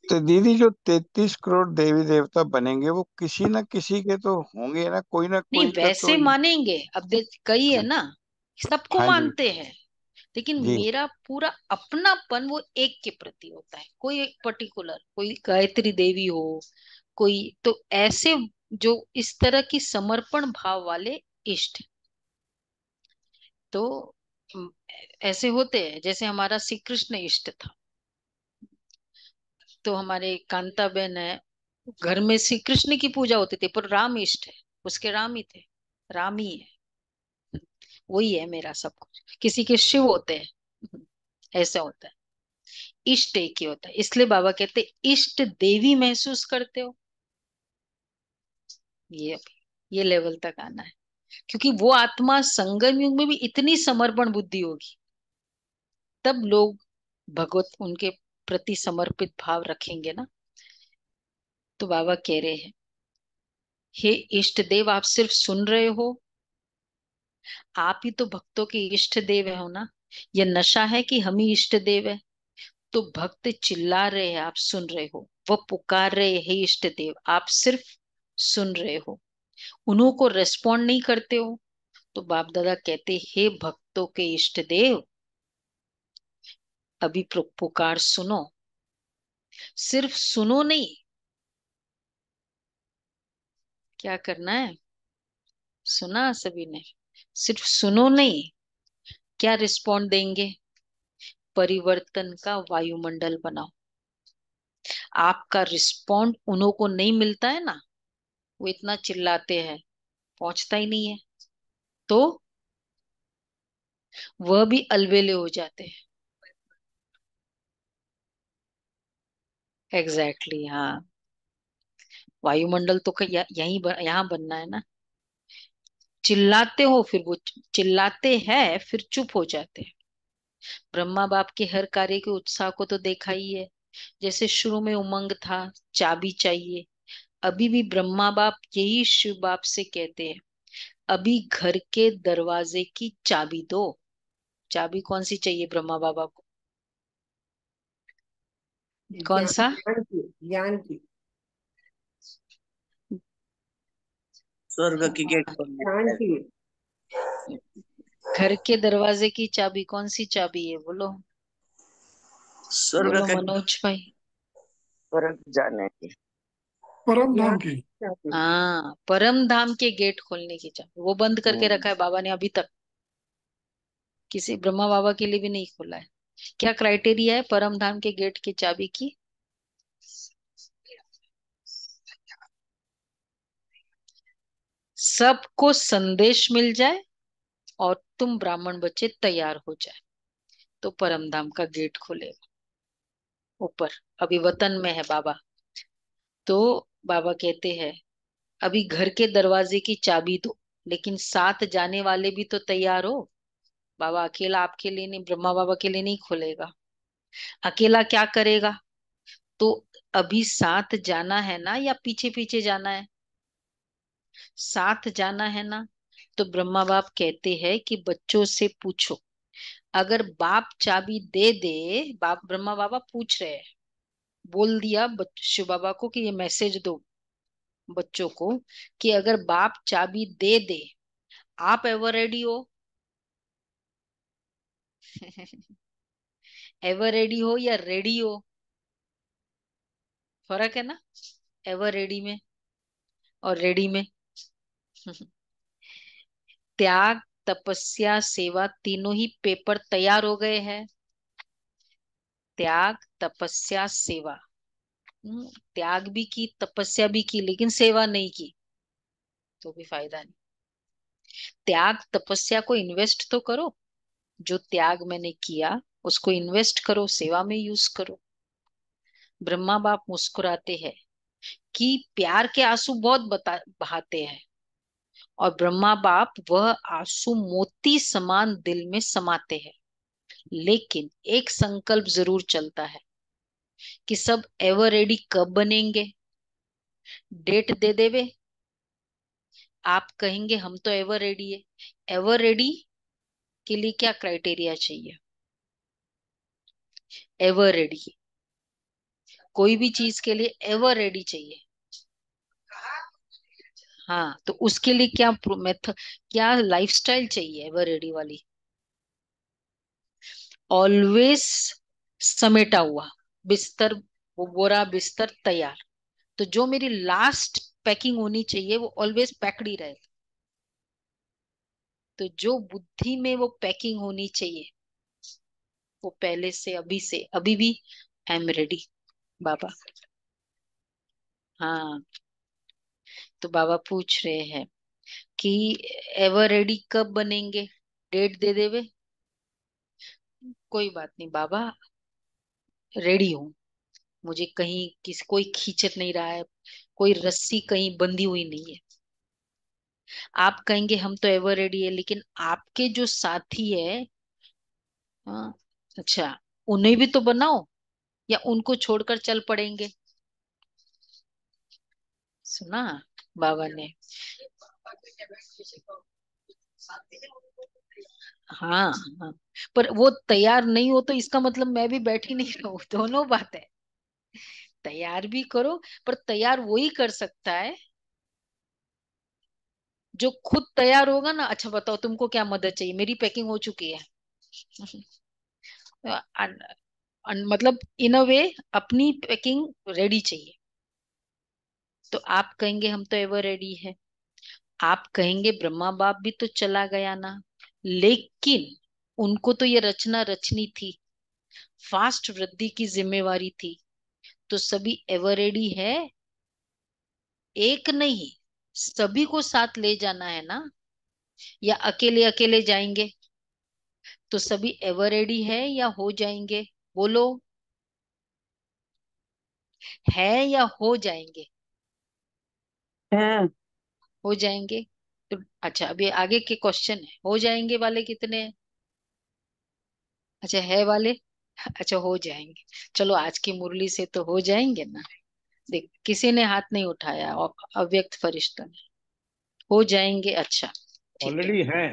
तो दीदी जो तैतीस करोड़ देवी देवता बनेंगे वो किसी ना किसी के तो होंगे ना कोई ना कोई तो वैसे तो मानेंगे अब देख कई है ना सबको हाँ मानते हैं लेकिन मेरा पूरा अपनापन वो एक के प्रति होता है कोई एक पर्टिकुलर कोई गायत्री देवी हो कोई तो ऐसे जो इस तरह की समर्पण भाव वाले इष्ट तो ऐसे होते हैं जैसे हमारा श्री कृष्ण इष्ट था तो हमारे कांता बहन है घर में श्री कृष्ण की पूजा होती थी पर राम इष्ट है उसके राम ही थे राम ही है वही है मेरा सब कुछ किसी के शिव होते हैं ऐसा होता है इष्ट एक ही होता है इसलिए बाबा कहते इष्ट देवी महसूस करते हो ये ये लेवल तक आना है क्योंकि वो आत्मा संगम युग में भी इतनी समर्पण बुद्धि होगी तब लोग भगवत उनके प्रति समर्पित भाव रखेंगे ना तो बाबा कह रहे हैं हे इष्ट देव आप सिर्फ सुन रहे हो आप ही तो भक्तों के इष्ट देव हो ना यह नशा है कि हम ही इष्ट देव है तो भक्त चिल्ला रहे हैं आप सुन रहे हो वो पुकार रहे हे इष्ट देव आप सिर्फ सुन रहे हो उन्हों को रेस्पॉन्ड नहीं करते हो तो बाप दादा कहते हे भक्तों के इष्ट देव अभी पुकार सुनो सिर्फ सुनो नहीं क्या करना है सुना सभी ने सिर्फ सुनो नहीं क्या रिस्पॉन्ड देंगे परिवर्तन का वायुमंडल बनाओ आपका रिस्पॉन्ड उन्हों को नहीं मिलता है ना वो इतना चिल्लाते हैं पहुंचता ही नहीं है तो वह भी अलबेले हो जाते हैं एग्जैक्टली exactly, हाँ वायुमंडल तो यही बन, यहाँ बनना है ना चिल्लाते हो फिर वो चिल्लाते हैं फिर चुप हो जाते हैं ब्रह्मा बाप के हर कार्य के उत्साह को तो देखा ही है जैसे शुरू में उमंग था चाबी चाहिए अभी भी ब्रह्मा बाप यही शिव बाप से कहते हैं अभी घर के दरवाजे की चाबी दो चाबी कौन सी चाहिए ब्रह्मा बाबा को कौन सा ज्ञान की स्वर्ग की गेट ज्ञान की घर के दरवाजे की चाबी कौन सी चाबी है बोलो स्वर्ग मनोज भाई स्वर्ग जाने की परम धाम की हाँ परम धाम के गेट खोलने की चाबी वो बंद करके हम्म। रखा है बाबा ने अभी तक किसी ब्रह्मा बाबा के लिए भी नहीं खोला है क्या क्राइटेरिया है परम धाम के गेट की चाबी की सबको संदेश मिल जाए और तुम ब्राह्मण बच्चे तैयार हो जाए तो परम धाम का गेट खोलेगा ऊपर अभी वतन में है बाबा तो बाबा कहते हैं अभी घर के दरवाजे की चाबी दो लेकिन साथ जाने वाले भी तो तैयार हो बाबा अकेला आपके लिए नहीं ब्रह्मा बाबा के लिए नहीं खोलेगा अकेला क्या करेगा तो अभी साथ जाना है ना या पीछे पीछे जाना है साथ जाना है ना तो ब्रह्मा बाप कहते हैं कि बच्चों से पूछो अगर बाप चाबी दे दे बाप ब्रह्मा बाबा पूछ रहे हैं बोल दिया शिव बाबा को कि ये मैसेज दो बच्चों को कि अगर बाप चाबी दे दे आप एवर रेडी हो एवर रेडी हो या रेडी हो फर्क है ना एवर रेडी में और रेडी में त्याग तपस्या सेवा तीनों ही पेपर तैयार हो गए हैं त्याग तपस्या सेवा हम्म, त्याग भी की तपस्या भी की लेकिन सेवा नहीं की तो भी फायदा नहीं त्याग तपस्या को इन्वेस्ट तो करो जो त्याग मैंने किया उसको इन्वेस्ट करो सेवा में यूज करो ब्रह्मा बाप मुस्कुराते हैं कि प्यार के आंसू बहुत बता बहाते हैं और ब्रह्मा बाप वह आंसू मोती समान दिल में समाते हैं लेकिन एक संकल्प जरूर चलता है कि सब एवर रेडी कब बनेंगे डेट दे देवे आप कहेंगे हम तो एवर रेडी है एवर रेडी के लिए क्या क्राइटेरिया चाहिए एवर रेडी कोई भी चीज के लिए एवर रेडी चाहिए हाँ तो उसके लिए क्या मेथड क्या लाइफस्टाइल चाहिए एवर रेडी वाली ऑलवेज समेटा हुआ बिस्तर बोरा बिस्तर तैयार तो जो मेरी लास्ट पैकिंग होनी चाहिए वो ऑलवेज पैकड ही रहेगा तो जो बुद्धि में वो पैकिंग होनी चाहिए वो पहले से अभी से अभी भी आई एम रेडी बाबा हाँ तो बाबा पूछ रहे हैं कि एवर रेडी कब बनेंगे डेट दे देवे कोई बात नहीं बाबा रेडी हूं मुझे कहीं किस कोई खींच नहीं रहा है कोई रस्सी कहीं बंधी हुई नहीं है आप कहेंगे हम तो एवर रेडी है लेकिन आपके जो साथी है आ, हाँ, अच्छा उन्हें भी तो बनाओ या उनको छोड़कर चल पड़ेंगे सुना बाबा ने हाँ हाँ पर वो तैयार नहीं हो तो इसका मतलब मैं भी बैठी नहीं रहू दोनों बात है तैयार भी करो पर तैयार वही कर सकता है जो खुद तैयार होगा ना अच्छा बताओ तुमको क्या मदद चाहिए मेरी पैकिंग हो चुकी है मतलब इन अ वे अपनी पैकिंग रेडी चाहिए तो आप कहेंगे हम तो एवर रेडी है आप कहेंगे ब्रह्मा बाप भी तो चला गया ना लेकिन उनको तो ये रचना रचनी थी फास्ट वृद्धि की जिम्मेवारी थी तो सभी एवर रेडी है एक नहीं सभी को साथ ले जाना है ना या अकेले अकेले जाएंगे तो सभी एवर रेडी है या हो जाएंगे बोलो है या हो जाएंगे है हो जाएंगे तो अच्छा अभी आगे के क्वेश्चन है हो जाएंगे वाले कितने अच्छा है वाले अच्छा हो जाएंगे चलो आज की मुरली से तो हो जाएंगे ना देख किसी ने हाथ नहीं उठाया अव्यक्त फरिश्ता ने हो जाएंगे अच्छा ऑलरेडी है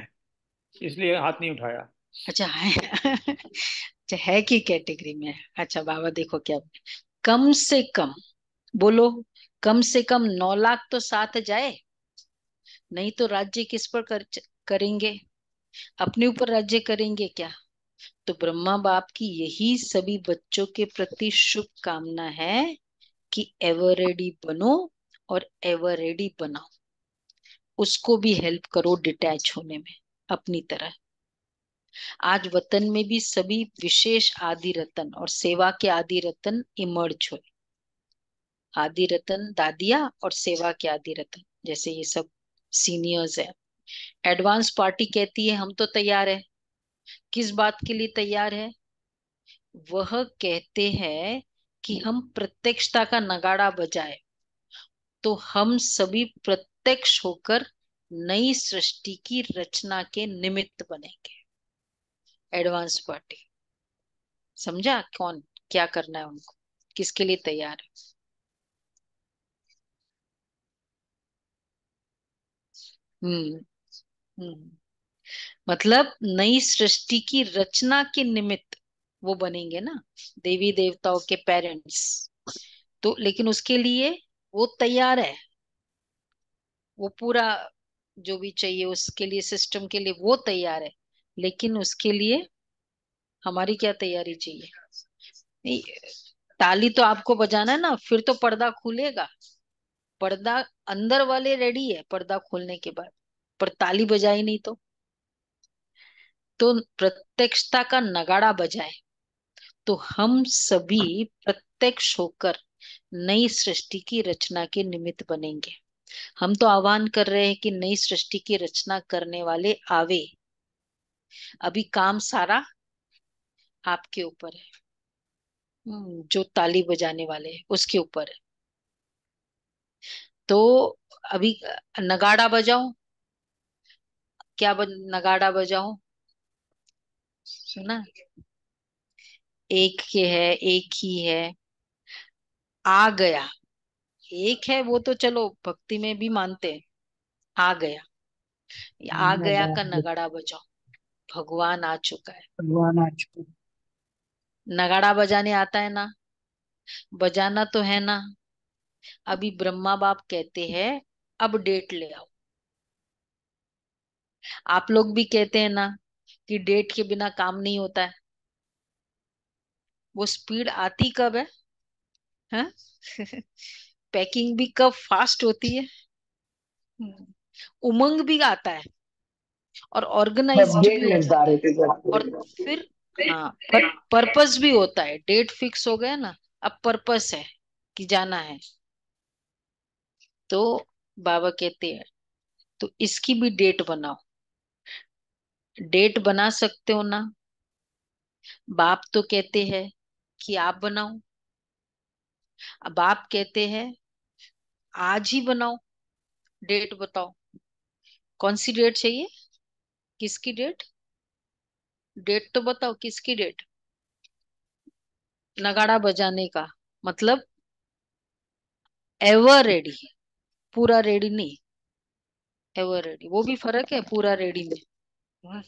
इसलिए हाथ नहीं उठाया अच्छा है अच्छा है की कैटेगरी में अच्छा बाबा देखो क्या कम से कम बोलो कम से कम नौ लाख तो साथ जाए नहीं तो राज्य किस पर कर, करेंगे अपने ऊपर राज्य करेंगे क्या तो ब्रह्मा बाप की यही सभी बच्चों के प्रति शुभ कामना है कि एवर रेडी बनो और एवर रेडी बनाओ उसको भी हेल्प करो डिटैच होने में अपनी तरह आज वतन में भी सभी विशेष आदि रतन और सेवा के आदि रतन इमर्ज हो आदि रतन दादिया और सेवा के आदि रतन जैसे ये सब सीनियर्स है एडवांस पार्टी कहती है हम तो तैयार है किस बात के लिए तैयार है वह कहते हैं कि हम प्रत्यक्षता का नगाड़ा बजाए तो हम सभी प्रत्यक्ष होकर नई सृष्टि की रचना के निमित्त बनेंगे एडवांस पार्टी समझा कौन क्या करना है उनको किसके लिए तैयार है हम्म हम्म मतलब नई सृष्टि की रचना के निमित्त वो बनेंगे ना देवी देवताओं के पेरेंट्स तो लेकिन उसके लिए वो तैयार है वो पूरा जो भी चाहिए उसके लिए सिस्टम के लिए वो तैयार है लेकिन उसके लिए हमारी क्या तैयारी चाहिए ताली तो आपको बजाना है ना फिर तो पर्दा खुलेगा पर्दा अंदर वाले रेडी है पर्दा खोलने के बाद पर ताली बजाई नहीं तो तो प्रत्यक्षता का नगाड़ा बजाए तो हम सभी प्रत्यक्ष होकर नई सृष्टि की रचना के निमित्त बनेंगे हम तो आह्वान कर रहे हैं कि नई सृष्टि की रचना करने वाले आवे अभी काम सारा आपके ऊपर है हम्म, जो ताली बजाने वाले है उसके ऊपर है तो अभी नगाड़ा बजाओ क्या बज, नगाड़ा बजाओ सुना एक के है एक ही है आ गया एक है वो तो चलो भक्ति में भी मानते हैं आ गया आ गया का नगाड़ा बजाओ भगवान आ चुका है भगवान आ चुका नगाड़ा बजाने आता है ना बजाना तो है ना अभी ब्रह्मा बाप कहते हैं अब डेट ले आओ आप लोग भी कहते हैं ना कि डेट के बिना काम नहीं होता है वो स्पीड आती कब है हाँ? पैकिंग भी कब फास्ट होती है उमंग भी आता है और ऑर्गेनाइज और फिर हाँ पर्पस भी होता है डेट फिक्स हो गया ना अब पर्पस है कि जाना है तो बाबा कहते हैं तो इसकी भी डेट बनाओ डेट बना सकते हो ना बाप तो कहते हैं कि आप बनाओ अब आप कहते हैं आज ही बनाओ डेट बताओ कौन सी डेट चाहिए किसकी डेट डेट तो बताओ किसकी डेट नगाड़ा बजाने का मतलब एवर रेडी पूरा रेडी नहीं एवर रेडी वो भी फर्क है पूरा रेडी में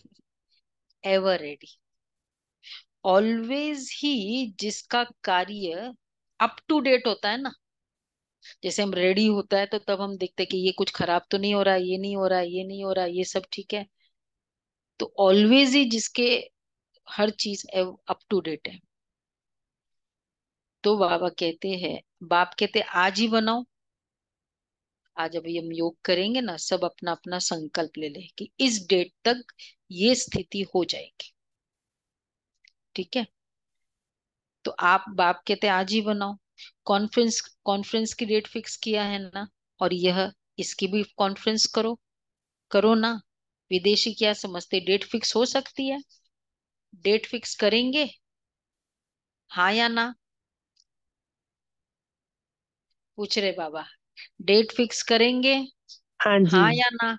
एवर रेडी ऑलवेज ही जिसका कार्य अप टू डेट होता है ना जैसे हम रेडी होता है तो तब हम देखते हैं कि ये कुछ खराब तो नहीं हो रहा ये नहीं हो रहा ये नहीं हो रहा ये सब ठीक है तो ऑलवेज ही जिसके हर चीज अप टू डेट है तो बाबा कहते हैं बाप कहते आज ही बनाओ आज अभी हम योग करेंगे ना सब अपना अपना संकल्प ले ले कि इस डेट तक ये स्थिति हो जाएगी ठीक है तो आप बाप कहते हैं आज ही बनाओ कॉन्फ्रेंस कॉन्फ्रेंस की डेट फिक्स किया है ना और यह इसकी भी कॉन्फ्रेंस करो करो ना विदेशी क्या समझते डेट फिक्स हो सकती है डेट फिक्स करेंगे हाँ या ना पूछ रहे बाबा डेट फिक्स करेंगे हाँ जी हाँ या ना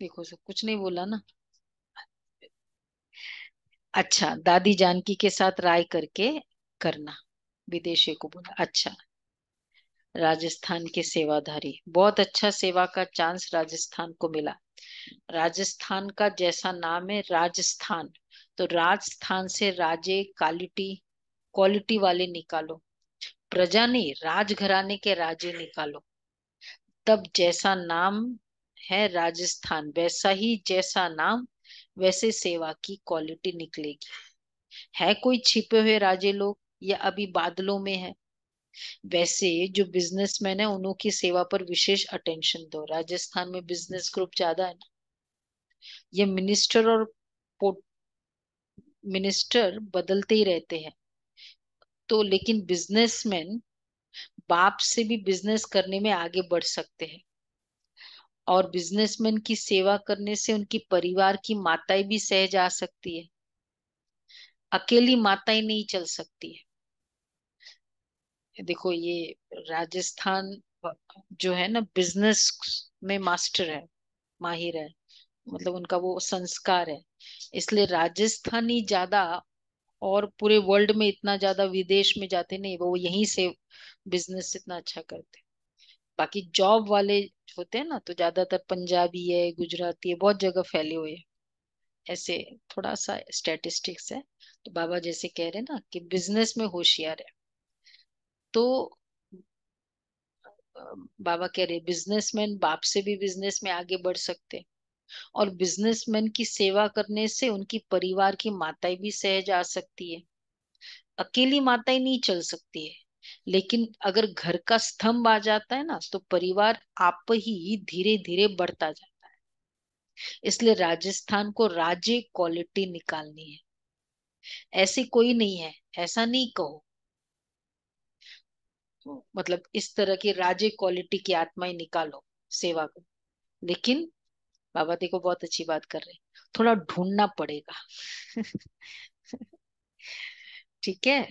देखो सब कुछ नहीं बोला ना अच्छा दादी जानकी के साथ राय करके करना विदेशी को बोला अच्छा राजस्थान के सेवाधारी बहुत अच्छा सेवा का चांस राजस्थान को मिला राजस्थान का जैसा नाम है राजस्थान तो राजस्थान से राजे क्वालिटी क्वालिटी वाले निकालो प्रजा नहीं राजघराने के राजे निकालो तब जैसा नाम है राजस्थान वैसा ही जैसा नाम वैसे सेवा की क्वालिटी निकलेगी है कोई छिपे हुए राजे लोग या अभी बादलों में है वैसे जो बिजनेसमैन है उनकी की सेवा पर विशेष अटेंशन दो राजस्थान में बिजनेस ग्रुप ज्यादा है ना ये मिनिस्टर और मिनिस्टर बदलते ही रहते हैं तो लेकिन बिजनेसमैन बाप से भी बिजनेस करने में आगे बढ़ सकते हैं और बिजनेसमैन की सेवा करने से उनकी परिवार की माताएं भी सहज आ सकती है अकेली माताएं नहीं चल सकती है देखो ये राजस्थान जो है ना बिजनेस में मास्टर है माहिर है मतलब उनका वो संस्कार है इसलिए राजस्थानी ज्यादा और पूरे वर्ल्ड में इतना ज्यादा विदेश में जाते नहीं वो यहीं से बिजनेस इतना अच्छा करते बाकी जॉब वाले होते हैं ना तो ज्यादातर पंजाबी है गुजराती है बहुत जगह फैले हुए ऐसे थोड़ा सा स्टेटिस्टिक्स है तो बाबा जैसे कह रहे ना कि बिजनेस में होशियार है तो बाबा कह रहे बिजनेसमैन बाप से भी बिजनेस में आगे बढ़ सकते और बिजनेसमैन की सेवा करने से उनकी परिवार की माताएं भी सहज आ सकती है अकेली माताएं नहीं चल सकती है लेकिन अगर घर का स्तंभ आ जाता है ना तो परिवार आप ही धीरे धीरे बढ़ता जाता है इसलिए राजस्थान को राज्य क्वालिटी निकालनी है ऐसी कोई नहीं है ऐसा नहीं कहो मतलब इस तरह की राज्य क्वालिटी की आत्माएं निकालो सेवा को लेकिन बाबा देखो बहुत अच्छी बात कर रहे हैं थोड़ा ढूंढना पड़ेगा ठीक है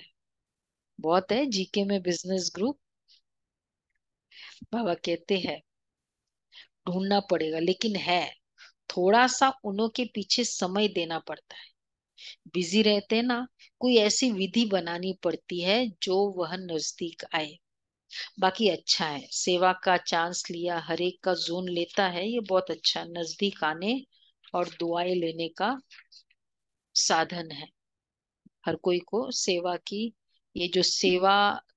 बहुत है जीके में बिजनेस ग्रुप बाबा कहते हैं ढूंढना पड़ेगा लेकिन है थोड़ा सा उन्हों के पीछे समय देना पड़ता है बिजी रहते ना कोई ऐसी विधि बनानी पड़ती है जो वह नजदीक आए बाकी अच्छा है सेवा का चांस लिया हरेक का जोन लेता है ये बहुत अच्छा नजदीक आने और दुआएं लेने का साधन है हर कोई को सेवा की ये जो सेवा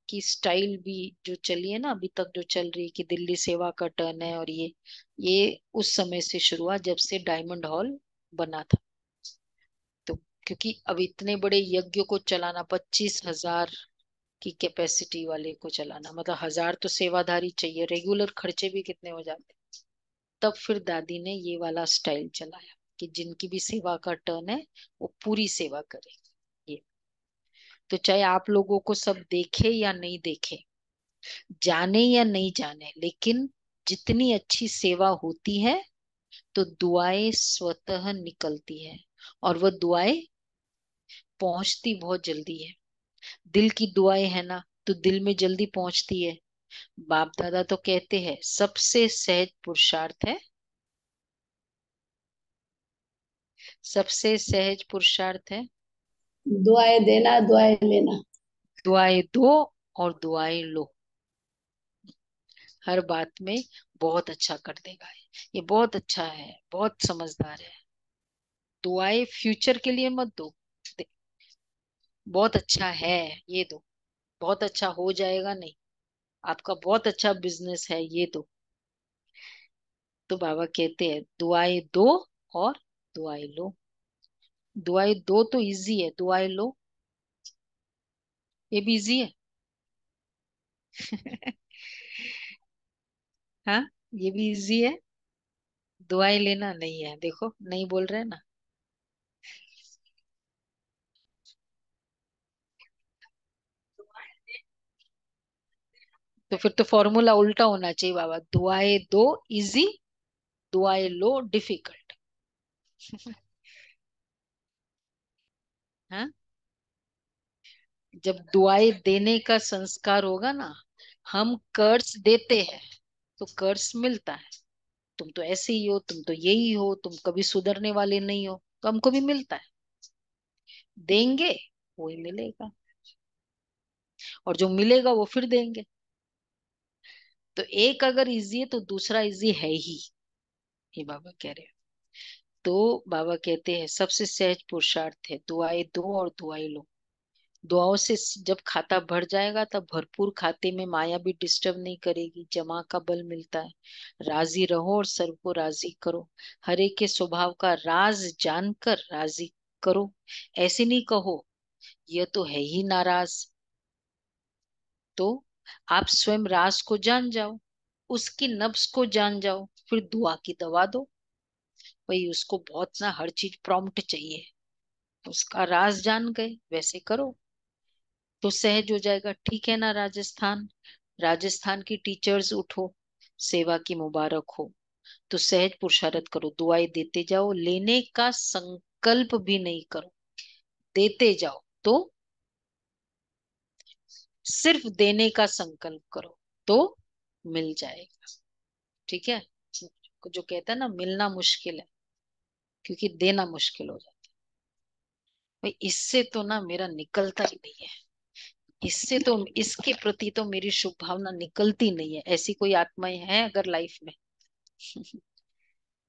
की स्टाइल भी जो चली है ना अभी तक जो चल रही है कि दिल्ली सेवा का टर्न है और ये ये उस समय से शुरू हुआ जब से डायमंड हॉल बना था तो क्योंकि अब इतने बड़े यज्ञ को चलाना पच्चीस हजार की कैपेसिटी वाले को चलाना मतलब हजार तो सेवाधारी चाहिए रेगुलर खर्चे भी कितने हो जाते तब फिर दादी ने ये वाला स्टाइल चलाया कि जिनकी भी सेवा का टर्न है वो पूरी सेवा करे तो चाहे आप लोगों को सब देखे या नहीं देखे जाने या नहीं जाने लेकिन जितनी अच्छी सेवा होती है तो दुआएं स्वतः निकलती है और वह दुआएं पहुंचती बहुत जल्दी है दिल की दुआएं है ना तो दिल में जल्दी पहुंचती है बाप दादा तो कहते हैं सबसे सहज पुरुषार्थ है सबसे सहज पुरुषार्थ है दुआए देना दुआए लेना दुआए दो और दुआए लो हर बात में बहुत अच्छा कर देगा ये बहुत अच्छा है बहुत समझदार है दुआए फ्यूचर के लिए मत दो बहुत अच्छा है ये दो बहुत अच्छा हो जाएगा नहीं आपका बहुत अच्छा बिजनेस है ये दो तो बाबा कहते हैं दुआए दो और दुआए लो दुआई दो तो इजी है दुआई लो ये भी इजी है हाँ ये भी इजी है दुआई लेना नहीं है देखो नहीं बोल रहे ना तो फिर तो फॉर्मूला उल्टा होना चाहिए बाबा दुआए दो इजी दुआए लो डिफिकल्ट है जब दुआएं देने का संस्कार होगा ना हम कर्ज देते हैं तो कर्ज मिलता है तुम तो ऐसे ही हो तुम तो यही हो तुम कभी सुधरने वाले नहीं हो तो हमको भी मिलता है देंगे वो ही मिलेगा और जो मिलेगा वो फिर देंगे तो एक अगर इजी है तो दूसरा इजी है ही ये बाबा कह रहे हैं तो बाबा कहते हैं सबसे सहज पुरुषार्थ है दुआएं दो और दुआएं लो दुआओं से जब खाता भर जाएगा तब भरपूर खाते में माया भी डिस्टर्ब नहीं करेगी जमा का बल मिलता है राजी रहो और सर्व को राजी करो हरे के स्वभाव का राज जानकर राजी करो ऐसे नहीं कहो यह तो है ही नाराज तो आप स्वयं राज को जान जाओ उसकी नब्स को जान जाओ फिर दुआ की दवा दो भाई उसको बहुत ना हर चीज प्रॉम्प्ट चाहिए उसका राज जान गए वैसे करो तो सहज हो जाएगा ठीक है ना राजस्थान राजस्थान की टीचर्स उठो सेवा की मुबारक हो तो सहज पुरुषारत करो दुआई देते जाओ लेने का संकल्प भी नहीं करो देते जाओ तो सिर्फ देने का संकल्प करो तो मिल जाएगा ठीक है जो कहता है ना मिलना मुश्किल है क्योंकि देना मुश्किल हो जाता भाई इससे तो ना मेरा निकलता ही नहीं है इससे तो इसके प्रति तो मेरी शुभ भावना निकलती नहीं है ऐसी कोई आत्माएं हैं अगर लाइफ में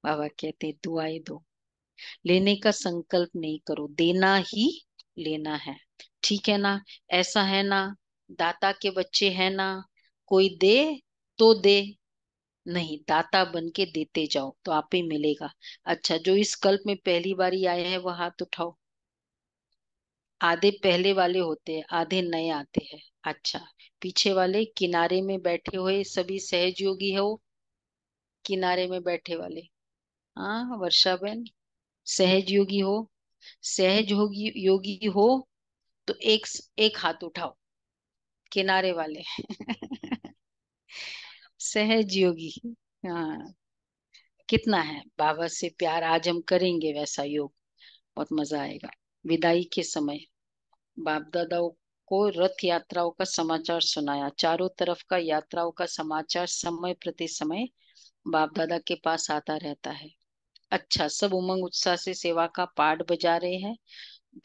बाबा कहते दुआएं दो लेने का संकल्प नहीं करो देना ही लेना है ठीक है ना ऐसा है ना दाता के बच्चे है ना कोई दे तो दे नहीं दाता बन के देते जाओ तो आप ही मिलेगा अच्छा जो इस कल्प में पहली बार आए हैं वह हाथ उठाओ आधे पहले वाले होते हैं आधे नए आते हैं अच्छा पीछे वाले किनारे में बैठे हुए सभी सहजयोगी हो किनारे में बैठे वाले हाँ वर्षा बहन सहजयोगी हो सहज होगी योगी हो तो एक एक हाथ उठाओ किनारे वाले योगी हाँ कितना है बाबा से प्यार आज हम करेंगे वैसा योग बहुत मजा आएगा विदाई के समय बाप दादाओं को रथ यात्राओं का समाचार सुनाया चारों तरफ का यात्राओं का समाचार समय प्रति समय बाप दादा के पास आता रहता है अच्छा सब उमंग उत्साह से सेवा का पाठ बजा रहे हैं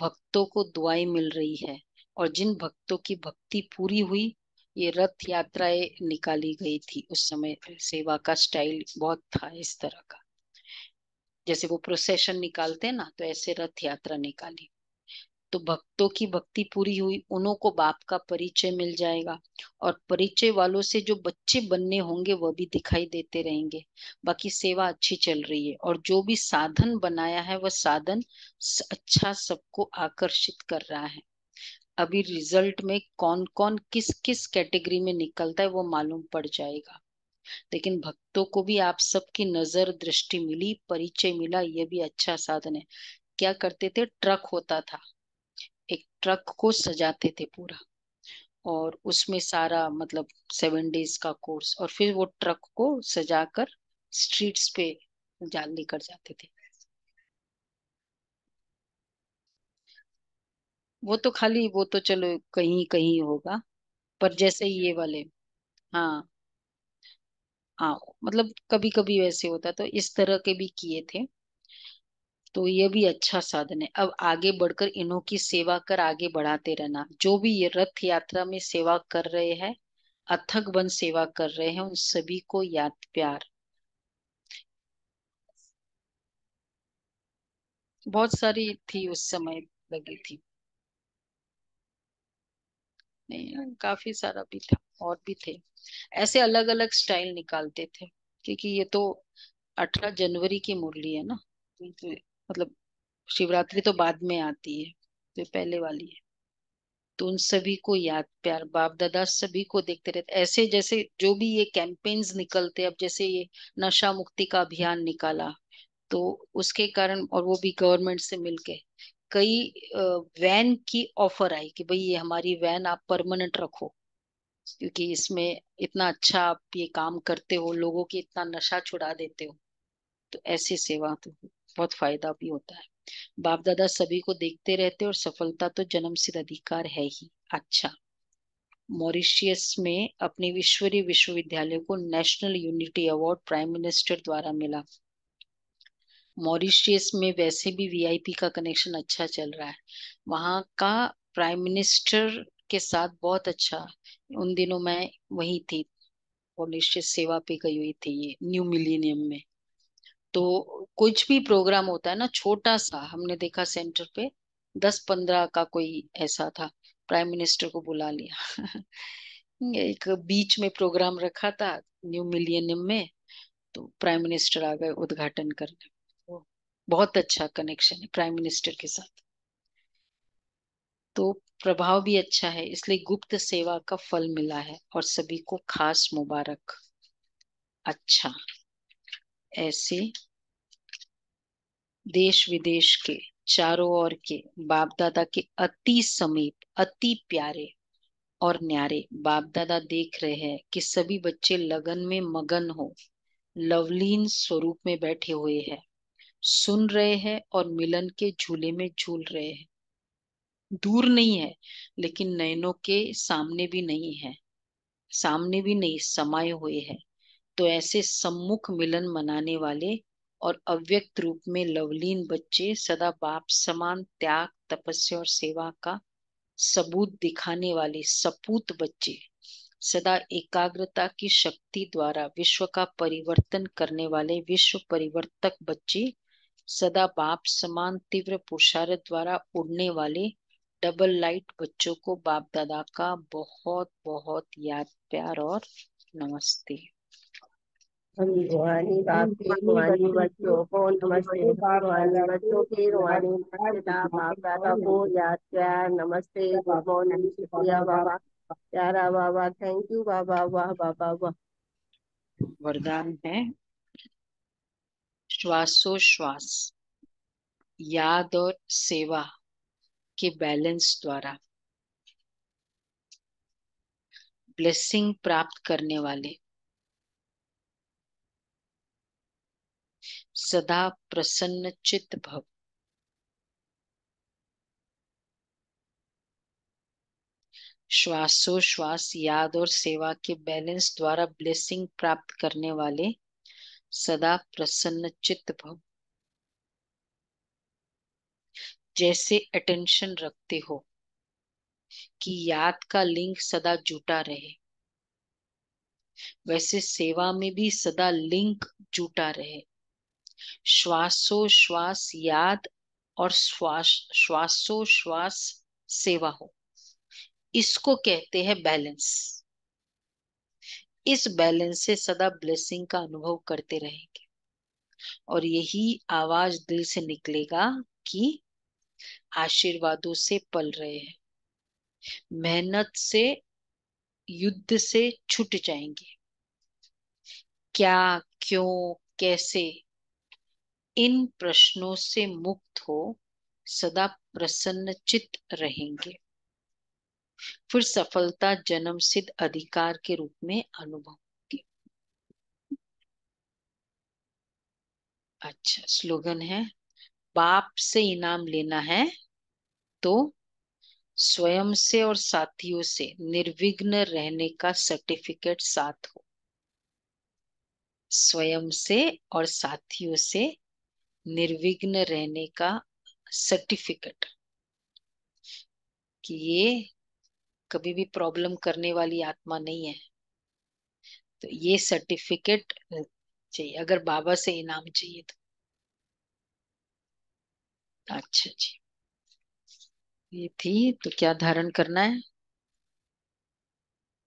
भक्तों को दुआएं मिल रही है और जिन भक्तों की भक्ति पूरी हुई ये रथ यात्राएं निकाली गई थी उस समय सेवा का स्टाइल बहुत था इस तरह का जैसे वो प्रोसेशन निकालते ना तो ऐसे रथ यात्रा निकाली तो भक्तों की भक्ति पूरी हुई उन्हों को बाप का परिचय मिल जाएगा और परिचय वालों से जो बच्चे बनने होंगे वह भी दिखाई देते रहेंगे बाकी सेवा अच्छी चल रही है और जो भी साधन बनाया है वह साधन अच्छा सबको आकर्षित कर रहा है अभी रिजल्ट में कौन कौन किस किस कैटेगरी में निकलता है वो मालूम पड़ जाएगा लेकिन भक्तों को भी आप सबकी नजर दृष्टि मिली परिचय मिला ये भी अच्छा साधन है क्या करते थे ट्रक होता था एक ट्रक को सजाते थे पूरा और उसमें सारा मतलब सेवन डेज का कोर्स और फिर वो ट्रक को सजाकर स्ट्रीट्स पे जाल लेकर जाते थे वो तो खाली वो तो चलो कहीं कहीं होगा पर जैसे ये वाले हाँ हाँ मतलब कभी कभी वैसे होता तो इस तरह के भी किए थे तो ये भी अच्छा साधन है अब आगे बढ़कर इन्हों की सेवा कर आगे बढ़ाते रहना जो भी ये रथ यात्रा में सेवा कर रहे हैं अथक बन सेवा कर रहे हैं उन सभी को याद प्यार बहुत सारी थी उस समय लगी थी नहीं काफी सारा भी था और भी थे ऐसे अलग अलग स्टाइल निकालते थे क्योंकि ये तो अठारह जनवरी की मुरली है ना तो मतलब शिवरात्रि तो बाद में आती है तो पहले वाली है तो उन सभी को याद प्यार बाप दादा सभी को देखते रहते ऐसे जैसे जो भी ये कैंपेन्स निकलते अब जैसे ये नशा मुक्ति का अभियान निकाला तो उसके कारण और वो भी गवर्नमेंट से मिलके कई वैन की ऑफर आई कि भाई ये हमारी वैन आप परमानेंट रखो क्योंकि इसमें इतना अच्छा आप ये काम करते हो लोगों की इतना नशा छुड़ा देते हो तो ऐसी सेवा तो बहुत फायदा भी होता है बाप दादा सभी को देखते रहते और सफलता तो जन्म सिद्ध अधिकार है ही अच्छा मॉरिशियस में अपने ईश्वरीय विश्वविद्यालय को national unity award prime minister द्वारा मिला मॉरिशियस में वैसे भी वीआईपी का कनेक्शन अच्छा चल रहा है वहाँ का प्राइम मिनिस्टर के साथ बहुत अच्छा उन दिनों मैं वहीं थी मॉरिशियस सेवा पे गई हुई थी ये न्यू मिलेनियम में तो कुछ भी प्रोग्राम होता है ना छोटा सा हमने देखा सेंटर पे दस पंद्रह का कोई ऐसा था प्राइम मिनिस्टर को बुला लिया एक बीच में प्रोग्राम रखा था न्यू मिलियनियम में तो प्राइम मिनिस्टर आ गए उद्घाटन करने बहुत अच्छा कनेक्शन है प्राइम मिनिस्टर के साथ तो प्रभाव भी अच्छा है इसलिए गुप्त सेवा का फल मिला है और सभी को खास मुबारक अच्छा ऐसे देश विदेश के चारों ओर के बाप दादा के अति समीप अति प्यारे और न्यारे बाप दादा देख रहे हैं कि सभी बच्चे लगन में मगन हो लवलीन स्वरूप में बैठे हुए हैं सुन रहे हैं और मिलन के झूले में झूल रहे हैं दूर नहीं है लेकिन नयनों के सामने भी नहीं है सामने भी नहीं समाये हुए है तो ऐसे सम्मुख मिलन मनाने वाले और अव्यक्त रूप में लवलीन बच्चे सदा बाप समान त्याग तपस्या और सेवा का सबूत दिखाने वाले सपूत बच्चे सदा एकाग्रता की शक्ति द्वारा विश्व का परिवर्तन करने वाले विश्व परिवर्तक बच्चे सदा बाप समान तीव्र पुरुषार्थ द्वारा उड़ने वाले डबल लाइट बच्चों को बाप दादा का बहुत बहुत याद प्यार और नमस्ते बाप के बच्चों को नमस्ते बच्चों के बाप दादा को याद प्यार नमस्ते शुक्रिया बाबा प्यारा बाबा थैंक यू बाबा वाह बाबा वाह वरदान है श्वासोश्वास याद और सेवा के बैलेंस द्वारा ब्लेसिंग प्राप्त करने वाले सदा प्रसन्न चित्त भव श्वासोश्वास याद और सेवा के बैलेंस द्वारा ब्लेसिंग प्राप्त करने वाले सदा प्रसन्न चित्त भव जैसे अटेंशन रखते हो कि याद का लिंक सदा जुटा रहे वैसे सेवा में भी सदा लिंक जुटा रहे श्वासो श्वास याद और श्वास श्वासो श्वास सेवा हो इसको कहते हैं बैलेंस इस बैलेंस से सदा ब्लेसिंग का अनुभव करते रहेंगे और यही आवाज दिल से निकलेगा कि आशीर्वादों से पल रहे हैं मेहनत से युद्ध से छूट जाएंगे क्या क्यों कैसे इन प्रश्नों से मुक्त हो सदा प्रसन्न चित रहेंगे फिर सफलता जन्म सिद्ध अधिकार के रूप में अनुभव की अच्छा स्लोगन है बाप से इनाम लेना है तो स्वयं से और साथियों से निर्विघ्न रहने का सर्टिफिकेट साथ हो स्वयं से और साथियों से निर्विघ्न रहने का सर्टिफिकेट कि ये कभी भी प्रॉब्लम करने वाली आत्मा नहीं है तो ये सर्टिफिकेट चाहिए अगर बाबा से इनाम चाहिए तो अच्छा जी ये थी तो क्या धारण करना है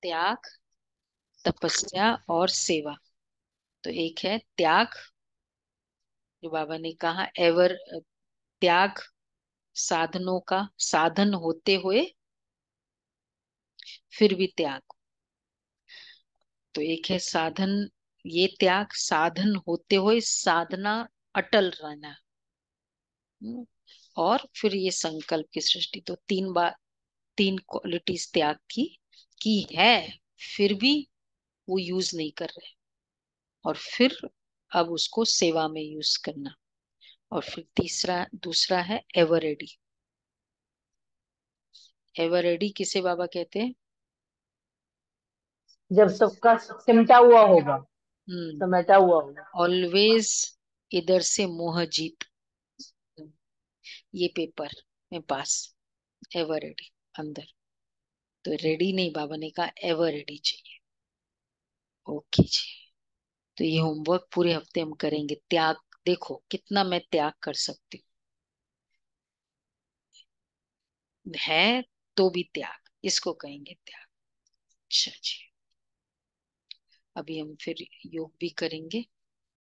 त्याग तपस्या और सेवा तो एक है त्याग जो बाबा ने कहा एवर त्याग साधनों का साधन होते हुए फिर भी त्याग तो एक है साधन ये त्याग साधन होते हुए साधना अटल रहना हम्म, और फिर ये संकल्प की सृष्टि तो तीन बार तीन क्वालिटीज त्याग की की है फिर भी वो यूज नहीं कर रहे और फिर अब उसको सेवा में यूज करना और फिर तीसरा दूसरा है एवरेडी एवरेडी किसे बाबा कहते हैं जब सबका सिमटा हुआ होगा हम्म। समेटा हुआ होगा ऑलवेज इधर से मोह जीत ये पेपर में पास एवर रेडी अंदर तो रेडी नहीं बाबा ने कहा एवर रेडी चाहिए ओके जी तो ये होमवर्क पूरे हफ्ते हम करेंगे त्याग देखो कितना मैं त्याग कर सकती हूँ है तो भी त्याग इसको कहेंगे त्याग अच्छा जी अभी हम फिर योग भी करेंगे